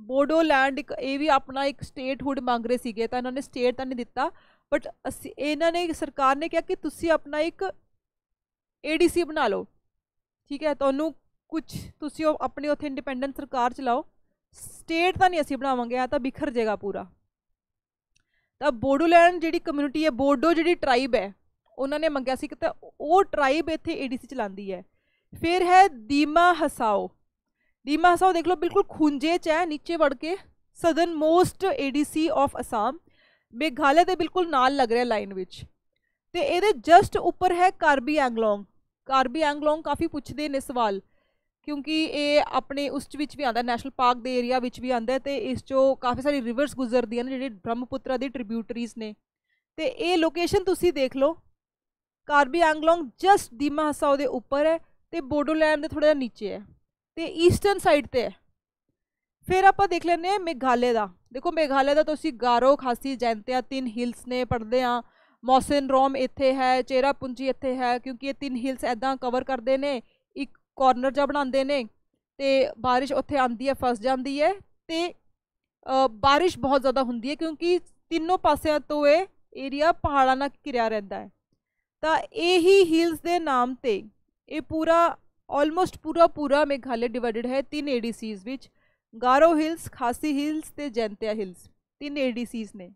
ਬੋਡੋਲੈਂਡ ਇੱਕ ਇਹ ਵੀ ਆਪਣਾ ਇੱਕ ਸਟੇਟਹੁੱਡ ਮੰਗ ਰਹੇ ਸੀਗੇ ਤਾਂ ਇਹਨਾਂ ਨੇ ਸਟੇਟ ਤਾਂ ਨਹੀਂ ਦਿੱਤਾ ਬਟ ਇਹਨਾਂ ਨੇ ਸਰਕਾਰ ਨੇ ਕਿਹਾ ਕਿ ਤੁਸੀਂ ਆਪਣਾ ਇੱਕ ਏਡੀਸੀ ਬਣਾ ਲਓ ਠੀਕ ਹੈ ਤੁਹਾਨੂੰ ਕੁਝ ਤੁਸੀਂ ਆਪਣੇ ਉੱਥੇ ਇੰਡੀਪੈਂਡੈਂਟ ਸਰਕਾਰ ਚਲਾਓ ਸਟੇਟ ਤਾਂ ਨਹੀਂ ਅਸੀਂ ਬਣਾਵਾਂਗੇ ਆ ਤਾਂ ਬਿਖਰ ਜਾਏਗਾ ਪੂਰਾ ਤਾਂ ਬੋਡੋਲੈਂਡ ਜਿਹੜੀ ਕਮਿਊਨਿਟੀ ਹੈ ਬੋਡੋ ਜਿਹੜੀ ਟ੍ਰਾਈਬ ਹੈ ਉਹਨਾਂ ਨੇ ਮੰਗਿਆ ਸੀ ਕਿ ਤਾਂ ਉਹ ਟ੍ਰਾਈਬ ਇੱਥੇ ਏਡੀਸੀ ਚਲਾਉਂਦੀ ਹੈ ਫਿਰ ਹੈ ਦੀਮਾ ਹਸਾਓ ਦੀਮਾ ਹਸਾਓ ਦੇਖ ਲਓ ਬਿਲਕੁਲ ਖੁੰਝੇ 'ਚ ਹੈ ਨੀਚੇ ਵੜ ਕੇ southern most ADC of Assam Meghalaya ਦੇ ਬਿਲਕੁਲ ਨਾਲ ਲੱਗ ਰਿਹਾ ਲਾਈਨ ਵਿੱਚ ਤੇ ਇਹਦੇ ਜਸਟ ਉੱਪਰ ਹੈ ਕਾਰਬੀ ਐਂਗਲੋਂਗ ਕਾਰਬੀ ਐਂਗਲੋਂਗ ਕਾਫੀ ਪੁੱਛਦੇ ਨੇ ਸਵਾਲ ਕਿਉਂਕਿ ਇਹ ਆਪਣੇ ਉਸ ਵਿੱਚ ਵੀ ਆਂਦਾ ਨੈਸ਼ਨਲ ਪਾਰਕ ਦੇ ਏਰੀਆ ਵਿੱਚ ਵੀ ਆਂਦਾ ਤੇ ਇਸ ਚੋਂ ਕਾਫੀ ਸਾਰੀ ਰਿਵਰਸ ਗੁਜ਼ਰਦੀਆਂ ਨੇ ਜਿਹੜੇ ਬ੍ਰਹਮਪੁੱਤਰਾ ਦੇ ਟ੍ਰਿਬਿਊਟਰੀਜ਼ ਨੇ ਤੇ ਇਹ ਲੋਕੇਸ਼ਨ ਤੁਸੀਂ ਦੇਖ ਲਓ ਕਾਰਬੀ ਐਂਗਲੋਂਗ ਜਸਟ ਦੀਮਾ ਹਸਾਉ ਦੇ ਉੱਪਰ ਹੈ ਤੇ ਬੋਡੋਲੈਂਡ ਦੇ ਥੋੜਾ ਜਿਹਾ ਨੀਚੇ ਹੈ ਤੇ ਈਸਟਰਨ ਸਾਈਡ ਤੇ ਹੈ ਫਿਰ ਆਪਾਂ ਦੇਖ ਲੈਂਦੇ ਹਾਂ ਮੇਘਾਲੇ ਦਾ ਦੇਖੋ ਮੇਘਾਲੇ ਦਾ ਤੁਸੀਂ ਗਾਰੋ ਖਾਸੀ ਜੈਂਤਿਆ ਤਿੰਨ ਹਿਲਸ ਨੇ ਪੜਦੇ ਆ ਮੌਸਨ ਰੋਮ ਇੱਥੇ ਹੈ ਚੇਰਾ ਪੁੰਜੀ ਇੱਥੇ ਹੈ ਕਿਉਂਕਿ ਇਹ ਤਿੰਨ ਹਿਲਸ ਐਦਾਂ ਕਵਰ ਕਰਦੇ ਨੇ ਇੱਕ ਕਾਰਨਰ ਜਿਹਾ ਬਣਾਉਂਦੇ ਨੇ ਤੇ ਬਾਰਿਸ਼ ਉੱਥੇ ਆਂਦੀ ਹੈ ਫਸ ਜਾਂਦੀ ਹੈ ਤੇ ਬਾਰਿਸ਼ ਬਹੁਤ ਜ਼ਿਆਦਾ ਹੁੰਦੀ ਹੈ ਕਿਉਂਕਿ ਤਿੰਨੋਂ ਪਾਸਿਆਂ ਤੋਂ ਇਹ ਏਰੀਆ ਪਹਾੜਾਂ ਨਾਲ ਘਿਰਿਆ ਰਹਿੰਦਾ ਹੈ ਤਾਂ ਇਹੀ ਹਿਲਸ ਦੇ ਨਾਮ ਤੇ ਇਹ ਪੂਰਾ ਆਲਮੋਸਟ ਪੂਰਾ ਪੂਰਾ ਮੇਘਾਲਿਆ ਡਿਵਾਈਡਡ ਹੈ ਤਿੰਨ ਏਡੀਸੀਜ਼ ਵਿੱਚ ਗਾਰੋ ਹਿਲਸ ਖਾਸੀ ਹਿਲਸ ਤੇ ਜੈਂਤਿਆ ਹਿਲਸ ਤਿੰਨ ਏਡੀਸੀਜ਼ ਨੇ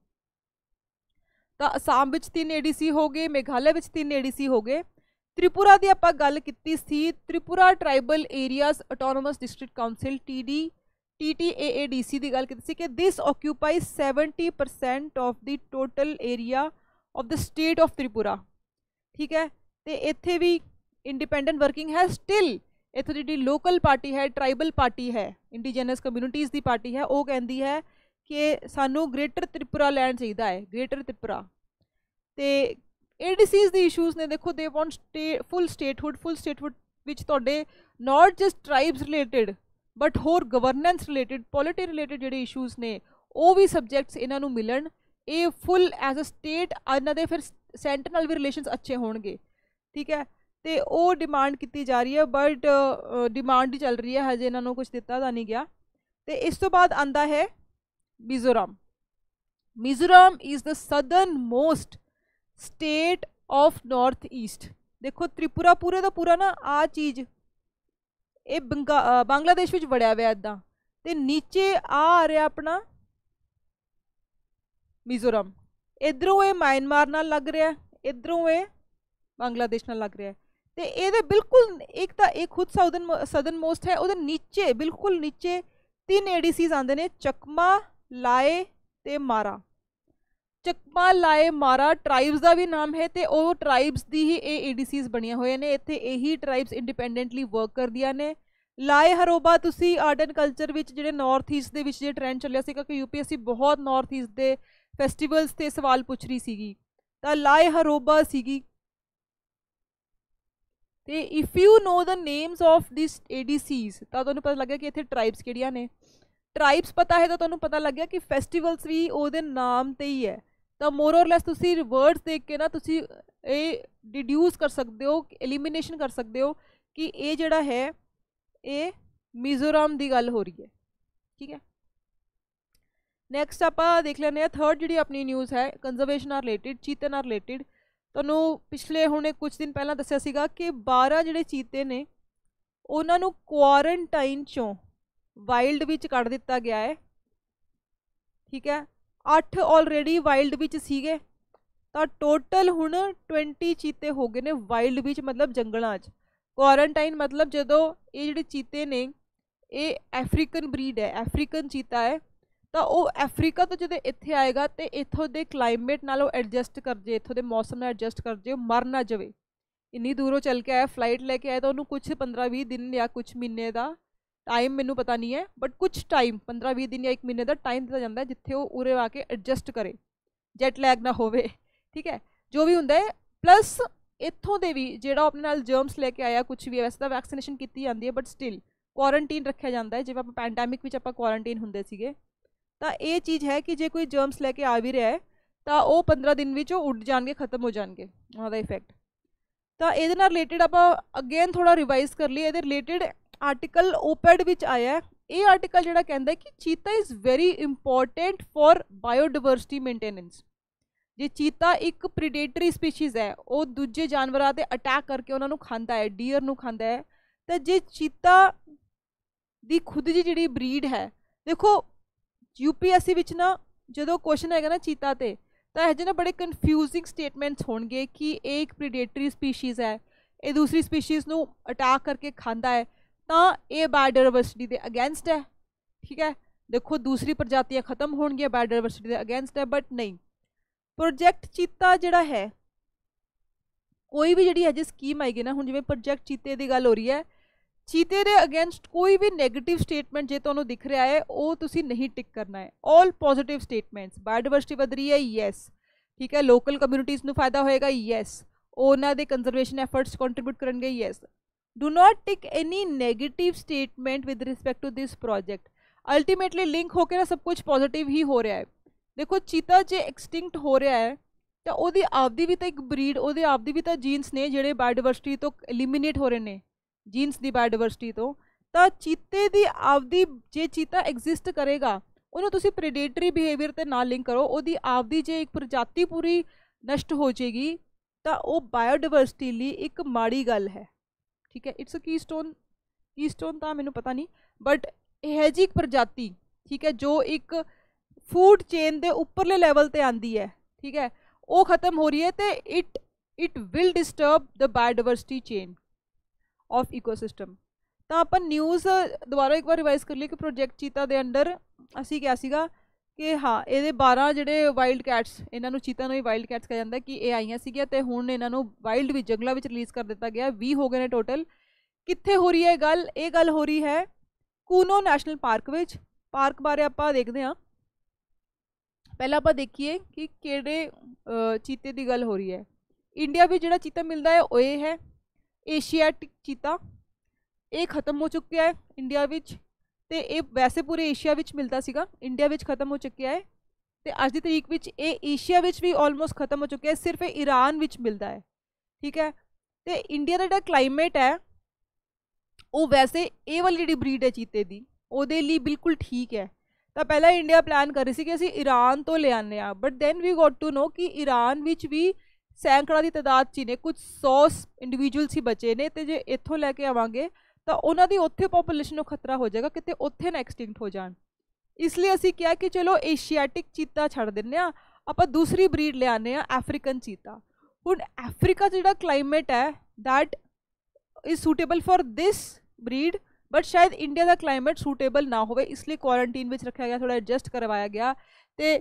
ਤਾਂ ਅਸਾਮ ਵਿੱਚ ਤਿੰਨ ਏਡੀਸੀ ਹੋ ਗਏ ਮੇਘਾਲਿਆ ਵਿੱਚ ਤਿੰਨ ਏਡੀਸੀ ਹੋ ਗਏ ਤ੍ਰਿਪੁਰਾ ਦੀ ਆਪਾਂ ਗੱਲ ਕੀਤੀ ਸੀ Tripura tribal areas autonomous district council TD TTAADC ਦੀ ਗੱਲ ਕੀਤੀ ਸੀ ਕਿ this occupies 70% of the total area of the state of Tripura ਠੀਕ ਹੈ ਤੇ ਇੱਥੇ ਵੀ ਇੰਡੀਪੈਂਡੈਂਟ ਵਰਕਿੰਗ ਹੈ ਸਟਿਲ ਇੱਥੇ ਜਿਹੜੀ ਲੋਕਲ ਪਾਰਟੀ ਹੈ ਟ੍ਰਾਈਬਲ ਪਾਰਟੀ ਹੈ ਇੰਡੀਜਨਸ ਕਮਿਊਨਿਟੀਜ਼ ਦੀ ਪਾਰਟੀ ਹੈ ਉਹ ਕਹਿੰਦੀ ਹੈ ਕਿ ਸਾਨੂੰ ਗ੍ਰੇਟਰ ਤ੍ਰਿਪੁਰਾ ਲੈਂਡ ਚਾਹੀਦਾ ਹੈ ਗ੍ਰੇਟਰ ਤ੍ਰਿਪੁਰਾ ਤੇ ਐਡੀਸੀਸ ਦੀ ਇਸ਼ੂਸ ਨੇ ਦੇਖੋ they want stay full ਸਟੇਟਹੁੱਡ full statehood ਵਿੱਚ ਤੁਹਾਡੇ not just tribes related but ਹੋਰ ਗਵਰਨੈਂਸ ਰਿਲੇਟਡ ਪੋਲਿਟੀ ਰਿਲੇਟਡ ਜਿਹੜੇ ਇਸ਼ੂਸ ਨੇ ਉਹ ਵੀ ਸਬਜੈਕਟਸ ਇਹਨਾਂ ਨੂੰ ਮਿਲਣ ਇਹ ਫੁੱਲ ਐਜ਼ ਅ ਸਟੇਟ ਇਹਨਾਂ ਦੇ ਫਿਰ ਸੈਂਟਰ ਨਾਲ ਵੀ ਰਿਲੇਸ਼ਨਸ ਅੱਛੇ ਹੋਣਗੇ ਠੀਕ ਹੈ ਤੇ ਉਹ ਡਿਮਾਂਡ ਕੀਤੀ ਜਾ ਰਹੀ ਹੈ ਬਟ ਡਿਮਾਂਡ ਹੀ ਚੱਲ ਰਹੀ ਹੈ ਹਜੇ ਇਹਨਾਂ ਨੂੰ ਕੁਝ ਦਿੱਤਾ ਤਾਂ ਨਹੀਂ ਗਿਆ ਤੇ ਇਸ ਤੋਂ ਬਾਅਦ ਆਂਦਾ ਹੈ Mizoram Mizoram is the southern most state of north east ਦੇਖੋ ਤ੍ਰਿਪੁਰਾ ਪੂਰੇ ਦਾ ਪੂਰਾ ਨਾ ਆ ਚੀਜ਼ ਇਹ ਬੰਗਲਾਦੇਸ਼ ਵਿੱਚ ਵੜਿਆ ਹੋਇਆ ਇਦਾਂ ਤੇ ਨੀਚੇ ਆ ਆ ਰਿਹਾ ਆਪਣਾ ਮਿਜ਼ੋਰਮ ਇਧਰੋਂ ਇਹ ਮਾਇਨਮਾਰ ਨਾਲ ਲੱਗ ਰਿਹਾ ਇਧਰੋਂ ਇਹ ਬੰਗਲਾਦੇਸ਼ ਨਾਲ ਲੱਗ ਰਿਹਾ ਤੇ ਇਹਦੇ ਬਿਲਕੁਲ ਇੱਕ ਤਾਂ ਇਹ ਖੁਦ ਸਾਊਦਨ ਸਦਨ ਮੋਸਟ ਹੈ ਉਹਦੇ ਨੀਚੇ ਬਿਲਕੁਲ ਨੀਚੇ ਤਿੰਨ ਏਡੀਸੀਜ਼ ਆਂਦੇ ਨੇ ਚਕਮਾ ਲਾਏ ਤੇ ਮਾਰਾ ਚਕਮਾ ਲਾਏ ਮਾਰਾ ਟ੍ਰਾਈਬਸ ਦਾ ਵੀ ਨਾਮ ਹੈ ਤੇ ਉਹ ਟ੍ਰਾਈਬਸ ਦੀ ਹੀ ਇਹ ਏਡੀਸੀਜ਼ ਬਣੀਆਂ ਹੋਏ ਨੇ ਇੱਥੇ ਇਹੀ ਟ੍ਰਾਈਬਸ ਇੰਡੀਪੈਂਡੈਂਟਲੀ ਵਰਕ ਕਰਦੀਆਂ ਨੇ ਲਾਏ ਹਰੋਬਾ ਤੁਸੀਂ ਆਰਡਨ ਕਲਚਰ ਵਿੱਚ ਜਿਹੜੇ ਨਾਰਥ ਈਸਟ ਦੇ ਵਿੱਚ ਜੇ ਟ੍ਰੈਂਡ ਚੱਲਿਆ ਸੀ ਕਿ ਯੂਪੀਐਸਸੀ ਬਹੁਤ ਨਾਰਥ ਈਸਟ ਦੇ ਫੈਸਟੀਵਲਸ ਤੇ ਸਵਾਲ ਪੁੱਛ ਰਹੀ ਸੀਗੀ ਤਾਂ ਲਾਇ ਹਰੋਬਾ ਸੀਗੀ ਤੇ if you know the names of this ADCs ਤਾਂ ਤੁਹਾਨੂੰ ਪਤਾ ਲੱਗਿਆ ਕਿ ਇੱਥੇ ਟ੍ਰਾਈਬਸ ਕਿਹੜੀਆਂ ਨੇ ਟ੍ਰਾਈਬਸ ਪਤਾ ਹੈ ਤਾਂ ਤੁਹਾਨੂੰ ਪਤਾ ਲੱਗਿਆ ਕਿ ਫੈਸਟੀਵਲਸ ਵੀ ਉਹਦੇ ਨਾਮ ਤੇ ਹੀ ਹੈ ਤਾਂ ਮੋਰ ਔਰ ਲੈਸ ਤੁਸੀਂ ਵਰਡਸ ਦੇਖ ਕੇ ਨਾ ਤੁਸੀਂ ਇਹ ਡਿਡਿਊਸ ਕਰ ਸਕਦੇ ਹੋ ਐਲੀਮੀਨੇਸ਼ਨ ਕਰ ਸਕਦੇ ਹੋ ਕਿ ਇਹ ਜਿਹੜਾ ਹੈ ਇਹ ਮਿਜ਼ੋਰਮ ਦੀ ਗੱਲ ਹੋ ਰਹੀ ਹੈ ਠੀਕ ਹੈ ਨੈਕਸਟ ਆਪਾਂ ਦੇਖ ਲੈਨੇ ਆ ਥਰਡ ਜਿਹੜੀ ਆਪਣੀ ਨਿਊਜ਼ ਹੈ ਕੰਜ਼ਰਵੇਸ਼ਨ ਨਾਲ ਰਿਲੇਟਡ ਚੀਤੇ ਨਾਲ ਰਿਲੇਟਡ ਤੁਹਾਨੂੰ ਪਿਛਲੇ ਹੁਣੇ ਕੁਝ ਦਿਨ ਪਹਿਲਾਂ ਦੱਸਿਆ ਸੀਗਾ ਕਿ 12 ਜਿਹੜੇ ਚੀਤੇ ਨੇ ਉਹਨਾਂ ਨੂੰ ਕੁਆਰੰਟਾਈਨ ਚੋਂ ਵਾਈਲਡ ਵਿੱਚ ਕੱਢ ਦਿੱਤਾ ਗਿਆ ਹੈ ਠੀਕ ਹੈ 8 ਆਲਰੇਡੀ ਵਾਈਲਡ ਵਿੱਚ ਸੀਗੇ ਤਾਂ ਟੋਟਲ ਹੁਣ 20 ਚੀਤੇ ਹੋ ਗਏ ਨੇ ਵਾਈਲਡ ਵਿੱਚ ਮਤਲਬ ਜੰਗਲਾਂ 'ਚ ਕੁਆਰੰਟਾਈਨ ਮਤਲਬ ਜਦੋਂ ਇਹ ਜਿਹੜੇ ਚੀਤੇ ਨੇ ਇਹ ਅਫਰੀਕਨ ਬਰੀਡ ਹੈ ਅਫਰੀਕਨ ਚੀਤਾ ਹੈ ਤਾਂ ਉਹ ਅਫਰੀਕਾ ਤੋਂ ਜਦੋਂ ਇੱਥੇ ਆਏਗਾ ਤੇ ਇੱਥੋਂ ਦੇ ਕਲਾਈਮੇਟ ਨਾਲ ਉਹ ਐਡਜਸਟ ਕਰ ਜੇ ਇੱਥੋਂ ਦੇ ਮੌਸਮ ਨਾਲ ਐਡਜਸਟ ਕਰ ਜੇ ਮਰ ਨਾ ਜਾਵੇ ਇੰਨੀ ਦੂਰੋਂ ਚੱਲ ਕੇ ਆਇਆ ਫਲਾਈਟ ਲੈ ਕੇ ਆਇਆ ਤਾਂ ਉਹਨੂੰ ਕੁਝ 15-20 ਦਿਨ ਜਾਂ ਕੁਝ ਮਹੀਨੇ ਦਾ ਟਾਈਮ ਮੈਨੂੰ ਪਤਾ ਨਹੀਂ ਹੈ ਬਟ ਕੁਝ ਟਾਈਮ 15-20 ਦਿਨ ਜਾਂ 1 ਮਹੀਨੇ ਦਾ ਟਾਈਮ ਦਿੱਤਾ ਜਾਂਦਾ ਜਿੱਥੇ ਉਹ ਉਰੇ ਆ ਕੇ ਐਡਜਸਟ ਕਰੇ ਜੈਟ ਲੈਗ ਨਾ ਹੋਵੇ ਠੀਕ ਹੈ ਜੋ ਵੀ ਹੁੰਦਾ ਹੈ ਪਲੱਸ ਇੱਥੋਂ ਦੇ ਵੀ ਜਿਹੜਾ ਆਪਣੇ ਨਾਲ ਜਰਮਸ ਲੈ ਕੇ ਆਇਆ ਕੁਝ ਵੀ ਵੈਸੇ ਤਾਂ ਵੈਕਸੀਨੇਸ਼ਨ ਕੀਤੀ ਜਾਂਦੀ ਹੈ ਬਟ ਸਟਿਲ ਕੁਆਰੰਟਾਈਨ ਰੱਖਿਆ ਜਾਂਦਾ ਹੈ ਜਿਵੇਂ ਆਪਾਂ ਪੈਂਡੈਮਿਕ ਵਿੱਚ ਆਪਾਂ ਕੁਆਰੰਟਾਈਨ ਹੁੰਦੇ ਸੀਗੇ ਤਾਂ ਇਹ ਚੀਜ਼ ਹੈ ਕਿ ਜੇ ਕੋਈ ਜਰਮਸ ਲੈ ਕੇ ਆ ਵੀ ਰਿਹਾ ਹੈ ਤਾਂ ਉਹ 15 ਦਿਨ ਵਿੱਚ ਉਹ ਉੱਡ ਜਾਣਗੇ ਖਤਮ ਹੋ ਜਾਣਗੇ ਉਹਨਾਂ ਦਾ ਇਫੈਕਟ ਤਾਂ ਇਹਦੇ ਨਾਲ ਰਿਲੇਟਡ ਆਪਾਂ ਅਗੇਨ ਥੋੜਾ ਰਿਵਾਈਜ਼ ਕਰ ਲਈ ਇਹਦੇ ਰਿਲੇਟਡ ਆਰਟੀਕਲ ਓਪੈਡ ਵਿੱਚ ਆਇਆ ਹੈ ਇਹ ਆਰਟੀਕਲ ਜਿਹੜਾ ਕਹਿੰਦਾ ਕਿ cheetah is very important for biodiversity maintenance ਜੇ ਚੀਤਾ ਇੱਕ ਪ੍ਰੀਡੇਟਰੀ ਸਪੀਸੀਜ਼ ਹੈ ਉਹ ਦੂਜੇ ਜਾਨਵਰਾਂ ਤੇ ਅਟੈਕ ਕਰਕੇ ਉਹਨਾਂ ਨੂੰ ਖਾਂਦਾ ਹੈ ਡੀਅਰ ਨੂੰ ਖਾਂਦਾ ਹੈ ਤਾਂ ਜੇ ਚੀਤਾ ਦੀ ਖੁਦ ਦੀ ਜਿਹੜੀ ਬਰੀਡ ਹੈ ਦੇਖੋ ਯੂਪੀਐਸਸੀ ਵਿੱਚ ਨਾ ਜਦੋਂ ਕੁਐਸਚਨ ਹੈਗਾ ਨਾ ਚੀਤਾ ਤੇ ਤਾਂ ਇਹ ਜਿਹੇ ਬੜੇ ਕਨਫਿਊਜ਼ਿੰਗ ਸਟੇਟਮੈਂਟਸ ਹੋਣਗੇ ਕਿ ਇਹ ਇੱਕ ਪ੍ਰੀਡੇਟਰੀ ਸਪੀਸੀਜ਼ ਹੈ ਇਹ ਦੂਸਰੀ ਸਪੀਸੀਜ਼ ਨੂੰ ਅਟੈਕ ਕਰਕੇ ਖਾਂਦਾ ਹੈ ਤਾਂ ਇਹ ਬਾਇਓਡਾਇਵਰਸਿਟੀ ਦੇ ਅਗੇਂਸਟ ਹੈ ਠੀਕ ਹੈ ਦੇਖੋ ਦੂਸਰੀ ਪ੍ਰਜਾਤੀਆਂ ਖਤਮ ਹੋਣਗੀਆਂ ਬਾਇਓਡਾਇਵਰਸਿਟੀ ਦੇ ਅਗੇਂਸਟ ਹੈ ਬਟ ਨਹੀਂ ਪ੍ਰੋਜੈਕਟ ਚੀਤਾ ਜਿਹੜਾ ਹੈ ਕੋਈ ਵੀ ਜਿਹੜੀ ਅਜੇ ਸਕੀਮ ਆਏਗੀ ਨਾ ਹੁਣ ਜਿਵੇਂ ਪ੍ਰੋਜੈਕਟ ਚੀਤੇ ਦੀ ਗੱਲ ਹੋ ਰਹੀ ਹੈ ਚੀਤੇ ਦੇ ਅਗੇਂਸਟ ਕੋਈ ਵੀ 네ਗੇਟਿਵ ਸਟੇਟਮੈਂਟ ਜੇ ਤੁਹਾਨੂੰ ਦਿਖ ਰਿਹਾ ਹੈ ਉਹ ਤੁਸੀਂ ਨਹੀਂ ਟਿਕ ਕਰਨਾ ਹੈ 올 ਪੋਜ਼ਿਟਿਵ ਸਟੇਟਮੈਂਟਸ ਬਾਇਓਡਾਇਵਰਸਿਟੀ ਵਧ ਰਹੀ ਹੈ ਯੈਸ ਠੀਕ ਹੈ ਲੋਕਲ ਕਮਿਊਨਿਟੀਜ਼ ਨੂੰ ਫਾਇਦਾ ਹੋਏਗਾ ਯੈਸ ਉਹਨਾਂ ਦੇ ਕੰਜ਼ਰਵੇਸ਼ਨ ਐਫਰਟਸ ਕੰਟ੍ਰਿਬਿਊਟ ਕਰਨਗੇ yes do not tick any negative statement with respect to this project ultimately link ਹੋ ਕੇ ਨਾ ਸਭ ਕੁਝ ਪੋਜ਼ਿਟਿਵ ਹੀ ਹੋ ਰਿਹਾ ਹੈ ਦੇਖੋ ਚੀਤਾ ਜੇ ਐਕਸਟਿੰਕਟ ਹੋ ਰਿਹਾ ਹੈ ਤਾਂ ਉਹਦੀ ਆਪਦੀ ਵੀ ਤਾਂ ਇੱਕ ਬਰੀਡ ਉਹਦੇ ਆਪਦੀ ਵੀ ਤਾਂ ਜੀਨਸ ਨੇ ਜਿਹੜੇ ਬਾਇਓਡਾਇਵਰਸਿਟੀ ਤੋਂ ਐਲੀਮੀਨੇਟ ਹੋ ਰਹੇ ਨੇ ਜੀਨਸ ਦੀ ਬਾਇਓਡਾਇਵਰਸਿਟੀ ਤੋਂ ਤਾਂ ਚੀਤੇ ਦੀ ਆਪਦੀ ਜੇ ਚੀਤਾ ਐਗਜ਼ਿਸਟ ਕਰੇਗਾ ਉਹਨੂੰ ਤੁਸੀਂ ਪ੍ਰੀਡੇਟਰੀ ਬਿਹੇਵੀਅਰ ਤੇ ਨਾਲ ਲਿੰਕ ਕਰੋ ਉਹਦੀ ਆਪਦੀ ਜੇ ਇੱਕ ਪ੍ਰਜਾਤੀ ਪੂਰੀ ਨਸ਼ਟ ਹੋ ਜੇਗੀ ਤਾਂ ਉਹ ਬਾਇਓਡਾਇਵਰਸਿਟੀ ਲਈ ਇੱਕ ਮਾੜੀ ਗੱਲ ਹੈ ਠੀਕ ਹੈ ਇਟਸ ਅ ਕੀਸਟੋਨ ਕੀਸਟੋਨ ਤਾਂ ਮੈਨੂੰ ਪਤਾ ਨਹੀਂ ਬਟ ਇਹ ਹੈ ਜੀ ਇੱਕ ਪ੍ਰਜਾਤੀ ਠੀਕ ਹੈ ਜੋ ਇੱਕ ਫੂਡ ਚੇਨ ਦੇ ਉੱਪਰਲੇ ਲੈਵਲ ਤੇ ਆਂਦੀ ਹੈ ਠੀਕ ਹੈ ਉਹ ਖਤਮ ਹੋ ਰਹੀ ਹੈ ਤੇ it it will disturb the biodiversity chain of ecosystem ਤਾਂ ਆਪਾਂ ਨਿਊਜ਼ ਦੁਬਾਰਾ ਇੱਕ ਵਾਰ ਰਿਵਾਈਜ਼ ਕਰ ਲਈਏ ਕਿ ਪ੍ਰੋਜੈਕਟ ਚੀਤਾ ਦੇ ਅੰਡਰ ਅਸੀਂ ਕਿਹਾ ਸੀਗਾ ਕਿ ਹਾਂ ਇਹਦੇ 12 ਜਿਹੜੇ ਵਾਈਲਡ ਕੈਟਸ ਇਹਨਾਂ ਨੂੰ ਚੀਤਾ ਨੂੰ ਹੀ ਵਾਈਲਡ ਕੈਟਸ ਕਿਹਾ ਜਾਂਦਾ ਕਿ ਇਹ ਆਈਆਂ ਸੀਗੀਆਂ ਤੇ ਹੁਣ ਇਹਨਾਂ ਨੂੰ ਵਾਈਲਡ ਵੀ ਜੰਗਲਾਂ ਵਿੱਚ ਰਿਲੀਜ਼ ਕਰ ਦਿੱਤਾ ਗਿਆ 20 ਹੋ ਗਏ ਨੇ ਟੋਟਲ ਕਿੱਥੇ ਹੋ ਰਹੀ ਹੈ ਇਹ ਗੱਲ ਇਹ ਗੱਲ ਹੋ ਰਹੀ ਹੈ ਕੂਨੋ ਨੈਸ਼ਨਲ ਪਾਰਕ ਵਿੱਚ ਪਾਰਕ ਬਾਰੇ ਆਪਾਂ ਦੇਖਦੇ ਹਾਂ ਪਹਿਲਾਂ ਆਪਾਂ ਦੇਖੀਏ ਕਿ ਕਿਹੜੇ ਚੀਤੇ ਦੀ ਗੱਲ ਹੋ ਰਹੀ ਹੈ ਇੰਡੀਆ ਵਿੱਚ ਜਿਹੜਾ ਚੀਤਾ ਮਿਲਦਾ ਹੈ ਉਹ ਇਹ ਹੈ ਏਸ਼ੀਆਟਿਕ ਚੀਤਾ ਇਹ ਖਤਮ ਹੋ ਚੁੱਕਿਆ ਹੈ ਇੰਡੀਆ ਵਿੱਚ ਤੇ ਇਹ ਵੈਸੇ ਪੂਰੇ ਏਸ਼ੀਆ ਵਿੱਚ ਮਿਲਦਾ ਸੀਗਾ ਇੰਡੀਆ ਵਿੱਚ ਖਤਮ ਹੋ ਚੁੱਕਿਆ ਹੈ ਤੇ ਅੱਜ ਦੀ ਤਰੀਕ ਵਿੱਚ ਇਹ ਏਸ਼ੀਆ ਵਿੱਚ ਵੀ ਆਲਮੋਸਟ ਖਤਮ ਹੋ ਚੁੱਕਿਆ ਹੈ ਸਿਰਫ ਇਰਾਨ ਵਿੱਚ ਮਿਲਦਾ ਹੈ ਠੀਕ ਹੈ ਤੇ ਇੰਡੀਆ ਦਾ ਜਿਹੜਾ ਕਲਾਈਮੇਟ ਹੈ ਉਹ ਵੈਸੇ ਇਹ ਵਾਲੀ ਜਿਹੜੀ ਬਰੀਡ ਹੈ ਚੀਤੇ ਦੀ ਉਹਦੇ ਲਈ ਬਿਲਕੁਲ ਠੀਕ ਹੈ ਤਾਂ ਪਹਿਲਾਂ ਇੰਡੀਆ ਪਲਾਨ ਕਰ ਰਹੀ ਸੀ ਕਿ ਅਸੀਂ ਇਰਾਨ ਤੋਂ ਲਿਆਨੇ ਆ but then we got to know ਕਿ ਇਰਾਨ ਵਿੱਚ ਵੀ ਸੈਂਕੜਾ ਦੀ ਤਦਾਦ 'ਚ ਨੇ ਕੁਝ 100 ਇੰਡੀਵਿਜੂਅਲਸ ਹੀ ਬਚੇ ਨੇ ਤੇ ਜੇ ਇੱਥੋਂ ਲੈ ਕੇ ਆਵਾਂਗੇ ਤਾਂ ਉਹਨਾਂ ਦੀ ਉੱਥੇ ਪੋਪੂਲੇਸ਼ਨ ਨੂੰ ਖਤਰਾ ਹੋ ਜਾਏਗਾ ਕਿਤੇ ਉੱਥੇ ਨਾ ਐਕਸਟਿੰਕਟ ਹੋ ਜਾਣ ਇਸ ਲਈ ਅਸੀਂ ਕਿਹਾ ਕਿ ਚਲੋ ਏਸ਼ੀਆਟਿਕ ਚੀਤਾ ਛੱਡ ਦਿੰਨੇ ਆ ਆਪਾਂ ਦੂਸਰੀ ਬਰੀਡ ਲਿਆਨੇ ਆ ਅਫਰੀਕਨ ਚੀਤਾ ਹੁਣ ਅਫਰੀਕਾ ਜਿਹੜਾ ਕਲਾਈਮੇਟ ਹੈ that is suitable for this breed but ਸ਼ਾਇਦ ਇੰਡੀਆ ਦਾ ਕਲਾਈਮੇਟ ਸੂਟੇਬਲ ਨਾ ਹੋਵੇ ਇਸ ਲਈ ਕੁਆਰੰਟਾਈਨ ਵਿੱਚ ਰੱਖਿਆ ਗਿਆ ਥੋੜਾ ਐਡਜਸਟ ਕਰਵਾਇਆ ਗਿਆ ਤੇ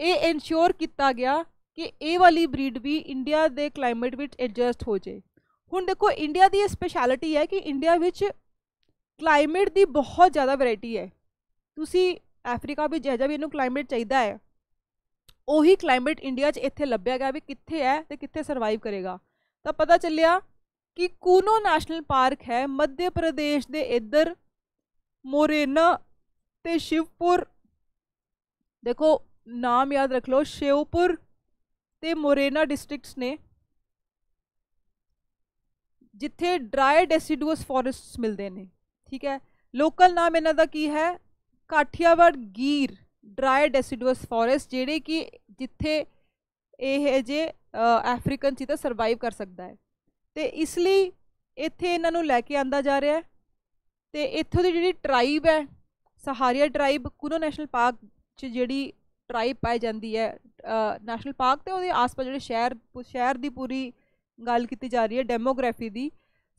ਇਹ ਇਨਸ਼ੋਰ ਕੀਤਾ ਗਿਆ ਕਿ ਇਹ ਵਾਲੀ ਬਰੀਡ ਵੀ ਇੰਡੀਆ ਦੇ ਕਲਾਈਮੇਟ ਵਿੱਚ ਐਡਜਸਟ ਹੋ ਜੇ ਹੁਣ ਦੇਖੋ ਇੰਡੀਆ ਦੀ ਇਹ ਸਪੈਸ਼ਲਿਟੀ ਹੈ ਕਿ ਇੰਡੀਆ ਵਿੱਚ ਕਲਾਈਮੇਟ ਦੀ ਬਹੁਤ ਜ਼ਿਆਦਾ ਵੈਰਾਈਟੀ ਹੈ ਤੁਸੀਂ ਅਫਰੀਕਾ ਵੀ ਜਿਹਾ ਵੀ ਇਹਨੂੰ ਕਲਾਈਮੇਟ ਚਾਹੀਦਾ ਹੈ ਉਹੀ ਕਲਾਈਮੇਟ ਇੰਡੀਆ 'ਚ ਇੱਥੇ ਲੱਭਿਆ ਗਿਆ ਵੀ ਕਿੱਥੇ ਹੈ ਤੇ ਕਿੱਥੇ ਸਰਵਾਈਵ ਕਰੇਗਾ ਤਾਂ ਪਤਾ ਚੱਲਿਆ ਕਿ ਕੂਨੋ ਨੈਸ਼ਨਲ ਪਾਰਕ ਹੈ ਮੱਧ ਪ੍ਰਦੇਸ਼ ਦੇ ਇੱਧਰ ਮੋਰੇਨਾ ਤੇ ਸ਼ਿਵਪੁਰ ਦੇਖੋ ਨਾਮ ਯਾਦ ਰੱਖ ਲਓ ਸ਼ਿਵਪੁਰ ਤੇ ਮੋਰੇਨਾ ਡਿਸਟ੍ਰਿਕਟਸ ਨੇ ਜਿੱਥੇ ਡਰਾਈ ਡੈਸੀਡਿਊਸ ਫੋਰੈਸਟਸ ਮਿਲਦੇ ਨੇ ਠੀਕ ਹੈ ਲੋਕਲ ਨਾਮ ਇਹਨਾਂ ਦਾ ਕੀ ਹੈ Kathiawar Gir dry deciduous forest ਜਿਹੜੇ ਕਿ ਜਿੱਥੇ ਇਹ ਜੇ ਅਫਰੀਕਨ ਚੀਤਾ ਸਰਵਾਈਵ ਕਰ ਸਕਦਾ ਹੈ ਤੇ ਇਸ ਲਈ ਇੱਥੇ ਇਹਨਾਂ ਨੂੰ ਲੈ ਕੇ ਆਂਦਾ ਜਾ ਰਿਹਾ ਹੈ ਤੇ ਇੱਥੋਂ ਦੀ ਜਿਹੜੀ ਟ੍ਰਾਈਬ ਹੈ Sahariya tribe Kuno national park 'ਚ ਜਿਹੜੀ ਟ੍ਰਾਈਬ ਪਾਈ ਜਾਂਦੀ ਹੈ ਨੈਸ਼ਨਲ ਪਾਰਕ ਤੇ ਉਹਦੇ ਆਸ-ਪਾਸ ਜਿਹੜੇ ਸ਼ਹਿਰ ਸ਼ਹਿਰ ਦੀ ਪੂਰੀ ਗੱਲ ਕੀਤੀ ਜਾ ਰਹੀ ਹੈ ਡੈਮੋਗ੍ਰਾਫੀ ਦੀ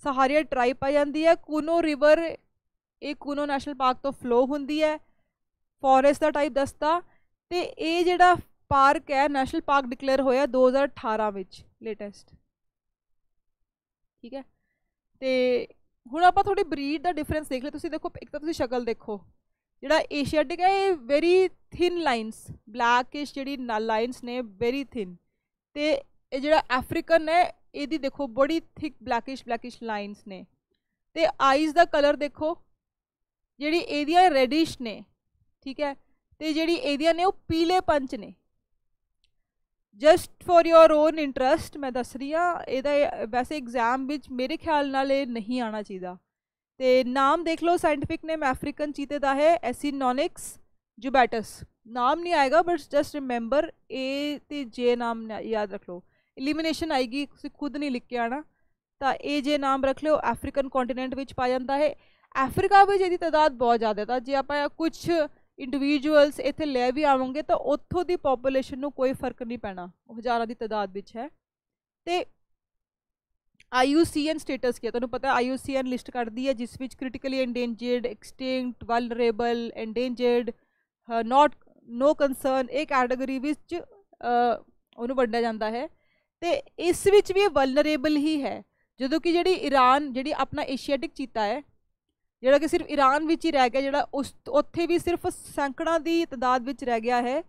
ਸਹਾਰੀਆ ਟ੍ਰਾਈਬ ਪਾਈ ਜਾਂਦੀ ਹੈ ਕੂਨੋ ਰਿਵਰ ਇਹ ਕੂਨੋ ਨੈਸ਼ਨਲ ਪਾਰਕ ਤੋਂ ਫਲੋ ਹੁੰਦੀ ਹੈ ਫੋਰੈਸਟ ਦਾ ਟਾਈਪ ਦੱਸਤਾ ਤੇ ਇਹ ਜਿਹੜਾ ਪਾਰਕ ਹੈ ਨੈਸ਼ਨਲ ਪਾਰਕ ਡਿਕਲੇਅਰ ਹੋਇਆ 2018 ਵਿੱਚ ਲੇਟੈਸਟ ਠੀਕ ਹੈ ਤੇ ਹੁਣ ਆਪਾਂ ਥੋੜੀ ਬਰੀਡ ਦਾ ਡਿਫਰੈਂਸ ਦੇਖ ਲਈ ਤੁਸੀਂ ਦੇਖੋ ਇੱਕ ਤਾਂ ਤੁਸੀਂ ਸ਼ਕਲ ਦੇਖੋ ਜਿਹੜਾ ਏਸ਼ੀਆਟਿਕ ਹੈ ਇਹ ਵੈਰੀ ਥਿਨ ਲਾਈਨਸ ਬਲੈਕਿਸ਼ ਜਿਹੜੀ ਲਾਈਨਸ ਨੇ ਵੈਰੀ ਥਿਨ ਤੇ ਇਹ ਜਿਹੜਾ ਅਫਰੀਕਨ ਹੈ ਇਹਦੀ ਦੇਖੋ ਬੜੀ ਥਿਕ ਬਲੈਕਿਸ਼ ਬਲੈਕਿਸ਼ ਲਾਈਨਸ ਨੇ ਤੇ ਆਈਜ਼ ਦਾ ਕਲਰ ਦੇਖੋ ਜਿਹੜੀ ਇਹਦੀਆਂ ਰੈਡਿਸ਼ ਨੇ ਠੀਕ ਹੈ ਤੇ ਜਿਹੜੀ ਇਹਦੀਆਂ ਨੇ ਉਹ ਪੀਲੇ ਪੰਚ ਨੇ just for your own interest ਮੈਂ ਦੱਸ ਰਹੀ ਆ ਇਹਦਾ ਵੈਸੇ ਐਗਜ਼ਾਮ ਵਿੱਚ ਮੇਰੇ ਖਿਆਲ ਨਾਲ ਇਹ ਨਹੀਂ ਆਣਾ ਚਾਹੀਦਾ ਤੇ ਨਾਮ ਦੇਖ ਲਓ ਸਾਇੰਟਿਫਿਕ ਨੇਮ ਅਫਰੀਕਨ ਚੀਤੇ ਦਾ ਹੈ ਐਸਿਨੋਨਿਕਸ ਜੁਬੈਟਸ ਨਾਮ ਨਹੀਂ ਆਏਗਾ ਬਟ ਜਸਟ ਰਿਮੈਂਬਰ ਏ ਤੇ ਜੇ ਨਾਮ ਯਾਦ ਰੱਖ ਲਓ ਇਲੀਮੀਨੇਸ਼ਨ ਆਏਗੀ ਤੁਸੀਂ ਖੁਦ ਨਹੀਂ ਲਿਖ ਕੇ ਆਣਾ ਤਾਂ ਏ ਜੇ ਨਾਮ ਰੱਖ ਲਿਓ ਅਫਰੀਕਨ ਕੰਟੀਨੈਂਟ ਵਿੱਚ ਪਾਇਆ ਜਾਂਦਾ ਹੈ ਅਫਰੀਕਾ ਵਿੱਚ ਇਹਦੀ ਤਦਾਦ ਬਹੁਤ ਜ਼ਿਆਦਾ ਤਾਂ ਜੇ ਆਪਾਂ ਕੁਝ ਇੰਡੀਵਿਜੂਅਲਸ ਇੱਥੇ ਲੈ ਵੀ ਆਵਾਂਗੇ ਤਾਂ ਉੱਥੋਂ ਦੀ ਪੋਪੂਲੇਸ਼ਨ ਨੂੰ ਕੋਈ ਫਰਕ ਨਹੀਂ ਪੈਣਾ ਉਹ ਹਜ਼ਾਰਾਂ ਦੀ ਤਦਾਦ ਵਿੱਚ ਹੈ ਤੇ ਆਈਯੂਸੀਐਨ ਸਟੇਟਸ ਕੀ ਹੈ ਤੁਹਾਨੂੰ ਪਤਾ ਆਈਯੂਸੀਐਨ ਲਿਸਟ ਕੱਢਦੀ ਹੈ ਜਿਸ ਵਿੱਚ critically endangered extinct vulnerable endangered not no concern ਇੱਕ ਕੈਟਾਗਰੀ ਵਿੱਚ ਉਹਨੂੰ ਵੰਡਿਆ ਜਾਂਦਾ ਹੈ ਤੇ ਇਸ ਵਿੱਚ ਵੀ ਇਹ ਵਲਨਰੇਬਲ ਹੀ ਹੈ ਜਦੋਂ ਕਿ ਜਿਹੜੀ ਈਰਾਨ ਜਿਹੜੀ ਆਪਣਾ ਏਸ਼ੀਆਟਿਕ ਚੀਤਾ ਹੈ ਜਿਹੜਾ ਕਿ ਸਿਰਫ ਈਰਾਨ ਵਿੱਚ ਹੀ ਰਹਿ ਗਿਆ ਜਿਹੜਾ ਉਸ ਉੱਥੇ ਵੀ ਸਿਰਫ ਸੈਂਕੜਾਂ ਦੀ ਤਦਾਦ ਵਿੱਚ ਰਹਿ ਗਿਆ ਹੈ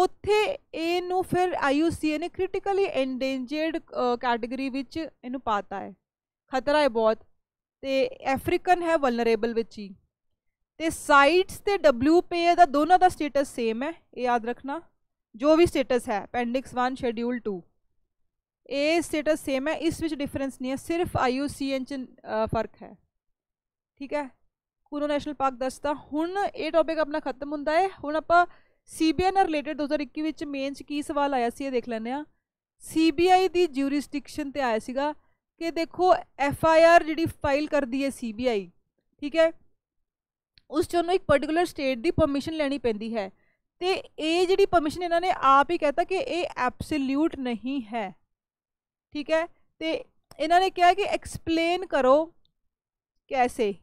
ਉੱਥੇ ਨੂੰ ਫਿਰ IUCN ਨੇ ਕ੍ਰਿਟੀਕਲੀ ਐਂਡੇਂਜਰਡ ਕੈਟਾਗਰੀ ਵਿੱਚ ਇਹਨੂੰ ਪਾਤਾ ਹੈ ਖਤਰਾ ਹੈ ਬਹੁਤ ਤੇ ਅਫਰੀਕਨ ਹੈ ਵਲਨਰੇਬਲ ਵਿੱਚ ਹੀ ਤੇ ਸਾਈਟਸ ਤੇ WPA ਦਾ ਦੋਨਾਂ ਦਾ ਸਟੇਟਸ ਸੇਮ ਹੈ ਇਹ ਯਾਦ ਰੱਖਣਾ ਜੋ ਵੀ ਸਟੇਟਸ ਹੈ ਅਪੈਂਡਿਕਸ 1 ਸ਼ੈਡਿਊਲ 2 ਇਹ ਸਟੇਟਸ ਸੇਮ ਹੈ ਇਸ ਵਿੱਚ ਡਿਫਰੈਂਸ ਨਹੀਂ ਹੈ ਸਿਰਫ IUCN ਚ ਫਰਕ ਹੈ ਠੀਕ ਹੈ ਕੁਰੋ ਨੈਸ਼ਨਲ ਪਾਰਕ ਦੱਸਦਾ ਹੁਣ ਇਹ ਟੌਪਿਕ ਆਪਣਾ ਖਤਮ ਹੁੰਦਾ ਹੈ ਹੁਣ ਆਪਾਂ ਸੀਬੀਆਈ ਨਾਲ ਰਿਲੇਟਡ 2021 ਵਿੱਚ ਮੇਨ ਚ ਕੀ ਸਵਾਲ ਆਇਆ ਸੀ ਇਹ ਦੇਖ ਲੈਂਦੇ ਆ ਸੀਬੀਆਈ ਦੀ ਜੂਰਿਸਡਿਕਸ਼ਨ ਤੇ ਆਇਆ ਸੀਗਾ ਕਿ ਦੇਖੋ ਐਫ ਆਈ ਆਰ ਜਿਹੜੀ ਫਾਈਲ ਕਰਦੀ ਹੈ ਸੀਬੀਆਈ ਠੀਕ ਹੈ ਉਸ ਚੋਂ ਇੱਕ ਪਾਰਟਿਕੂਲਰ ਸਟੇਟ ਦੀ ਪਰਮਿਸ਼ਨ ਲੈਣੀ ਪੈਂਦੀ ਹੈ ਤੇ ਇਹ ਜਿਹੜੀ ਪਰਮਿਸ਼ਨ ਇਹਨਾਂ ਨੇ ਆਪ ਹੀ ਕਹਤਾ ਕਿ ਇਹ ਐਬਸੋਲੂਟ ਨਹੀਂ ਹੈ ਠੀਕ ਹੈ ਤੇ ਇਹਨਾਂ ਨੇ ਕਿਹਾ ਕਿ ਐਕਸਪਲੇਨ ਕਰੋ ਕੈਸੇ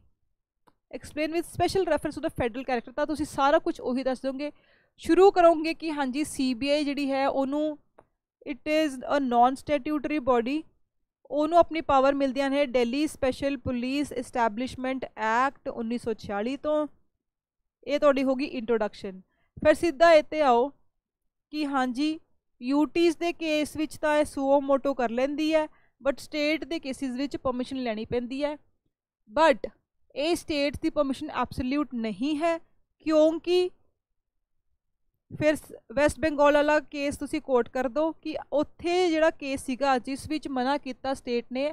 explain with special reference to the federal character ਤਾਂ ਤੁਸੀਂ ਸਾਰਾ ਕੁਝ ਉਹੀ ਦੱਸ ਦੋਗੇ ਸ਼ੁਰੂ ਕਰੋਗੇ ਕਿ ਹਾਂਜੀ ਸੀਬੀਆਈ ਜਿਹੜੀ ਹੈ ਉਹਨੂੰ it is a non statutory body ਉਹਨੂੰ ਆਪਣੀ ਪਾਵਰ ਮਿਲਦੀਆਂ ਨੇ Delhi special police establishment act 1946 ਤੋਂ ਇਹ ਤੁਹਾਡੀ ਹੋਗੀ ਇੰਟਰੋਡਕਸ਼ਨ ਫਿਰ ਸਿੱਧਾ ਇੱਥੇ ਆਓ ਕਿ ਹਾਂਜੀ ਯੂਟੀਸ ਦੇ ਕੇਸ ਵਿੱਚ ਤਾਂ ਇਹ ਸੂਓ ਮੋਟੋ ਕਰ ਲੈਂਦੀ ਹੈ ਬਟ ਸਟੇਟ ਦੇ ਕੇਸਿਸ ਵਿੱਚ ਪਰਮਿਸ਼ਨ ਲੈਣੀ ਪੈਂਦੀ ਹੈ ਬਟ ਇਹ ਸਟੇਟ ਦੀ ਪਰਮਿਸ਼ਨ ਐਬਸੋਲੂਟ ਨਹੀਂ ਹੈ ਕਿਉਂਕਿ ਫਿਰ ਵੈਸਟ ਬੰਗਾਲ ਵਾਲਾ ਕੇਸ ਤੁਸੀਂ ਕੋਟ ਕਰ ਦੋ ਕਿ ਉੱਥੇ ਜਿਹੜਾ ਕੇਸ ਸੀਗਾ ਜਿਸ ਵਿੱਚ ਮਨਾ ਕੀਤਾ ਸਟੇਟ ਨੇ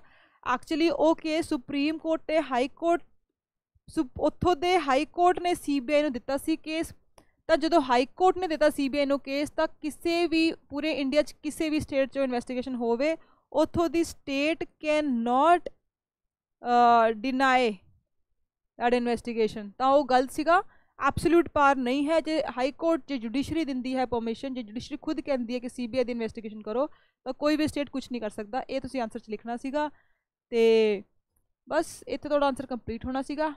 ਐਕਚੁਅਲੀ ਉਹ ਕੇਸ ਸੁਪਰੀਮ ਕੋਰਟ ਤੇ ਹਾਈ ਕੋਰਟ ਉੱਥੋਂ ਦੇ ਹਾਈ ਕੋਰਟ ਨੇ ਸੀਬੀਆਈ ਨੂੰ ਦਿੱਤਾ ਸੀ ਕੇਸ ਤਾਂ ਜਦੋਂ ਹਾਈ ਕੋਰਟ ਨੇ ਦਿੱਤਾ ਸੀਬੀਆਈ ਨੂੰ ਕੇਸ ਤਾਂ ਕਿਸੇ ਵੀ ਪੂਰੇ ਇੰਡੀਆ 'ਚ ਕਿਸੇ ਵੀ ਸਟੇਟ 'ਚੋਂ ਇਨਵੈਸਟੀਗੇਸ਼ਨ ਹੋਵੇ ਉੱਥੋਂ ਦੀ state can not deny that investigation ਤਾਂ ਉਹ ਗਲਤ ਸੀਗਾ ਐਬਸੋਲੂਟ ਪਾਰ ਨਹੀਂ ਹੈ ਜੇ ਹਾਈ ਕੋਰਟ ਜੇ ਜੁਡੀਸ਼ਰੀ ਦਿੰਦੀ ਹੈ ਪਰਮਿਸ਼ਨ ਜੇ ਜੁਡੀਸ਼ਰੀ ਖੁਦ ਕਹਿੰਦੀ ਹੈ ਕਿ ਸੀਬੀਆਈ ਦੀ ਇਨਵੈਸਟੀਗੇਸ਼ਨ ਕਰੋ ਤਾਂ ਕੋਈ ਵੀ ਸਟੇਟ ਕੁਝ ਨਹੀਂ ਕਰ ਸਕਦਾ ਇਹ ਤੁਸੀਂ ਆਨਸਰ 'ਚ ਲਿਖਣਾ ਸੀਗਾ ਤੇ ਬਸ ਇੱਥੇ ਤੁਹਾਡਾ ਆਨਸਰ ਕੰਪਲੀਟ ਹੋਣਾ ਸੀਗਾ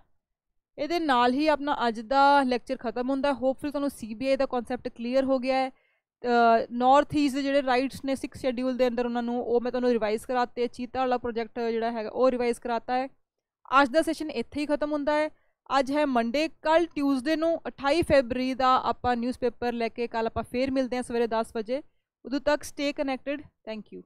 ਇਹਦੇ ਨਾਲ ਹੀ ਆਪਣਾ ਅੱਜ ਦਾ ਲੈਕਚਰ ਖਤਮ ਹੁੰਦਾ ਹੋਪਫੁਲੀ ਤੁਹਾਨੂੰ ਸੀਬੀਆਈ ਦਾ ਕਨਸੈਪਟ ਕਲੀਅਰ ਹੋ ਗਿਆ ਹੈ ਨਾਰਥ ਈਸਟ ਦੇ ਜਿਹੜੇ ਰਾਈਟਸ ਨੇ 6 ਸ਼ੈਡਿਊਲ ਦੇ ਅੰਦਰ ਉਹਨਾਂ ਨੂੰ ਉਹ ਮੈਂ ਤੁਹਾਨੂੰ ਰਿਵਾਈਜ਼ ਕਰਾਤੇ ਚੀਤਾ ਵਾਲਾ ਪ੍ਰੋਜੈਕਟ ਜਿਹੜਾ ਹੈਗਾ ਉਹ ਰਿਵਾਈਜ਼ ਕਰਾਤਾ ਹੈ ਅੱਜ ਦਾ ਸੈਸ਼ਨ ਇੱਥੇ ਹੀ ਖਤਮ ਹੁੰਦਾ ਹੈ ਅੱਜ ਹੈ ਮੰਡੇ ਕੱਲ ਟਿਊਜ਼ਡੇ ਨੂੰ 28 ਫੈਬਰੀ ਦਾ ਆਪਾਂ ਨਿਊਜ਼ਪੇਪਰ ਲੈ ਕੇ ਕੱਲ ਆਪਾਂ ਫੇਰ ਮਿਲਦੇ ਹਾਂ ਸਵੇਰੇ 10 ਵਜੇ ਉਦੋਂ ਤੱਕ ਸਟੇ ਕਨੈਕਟਡ ਥੈਂਕ ਯੂ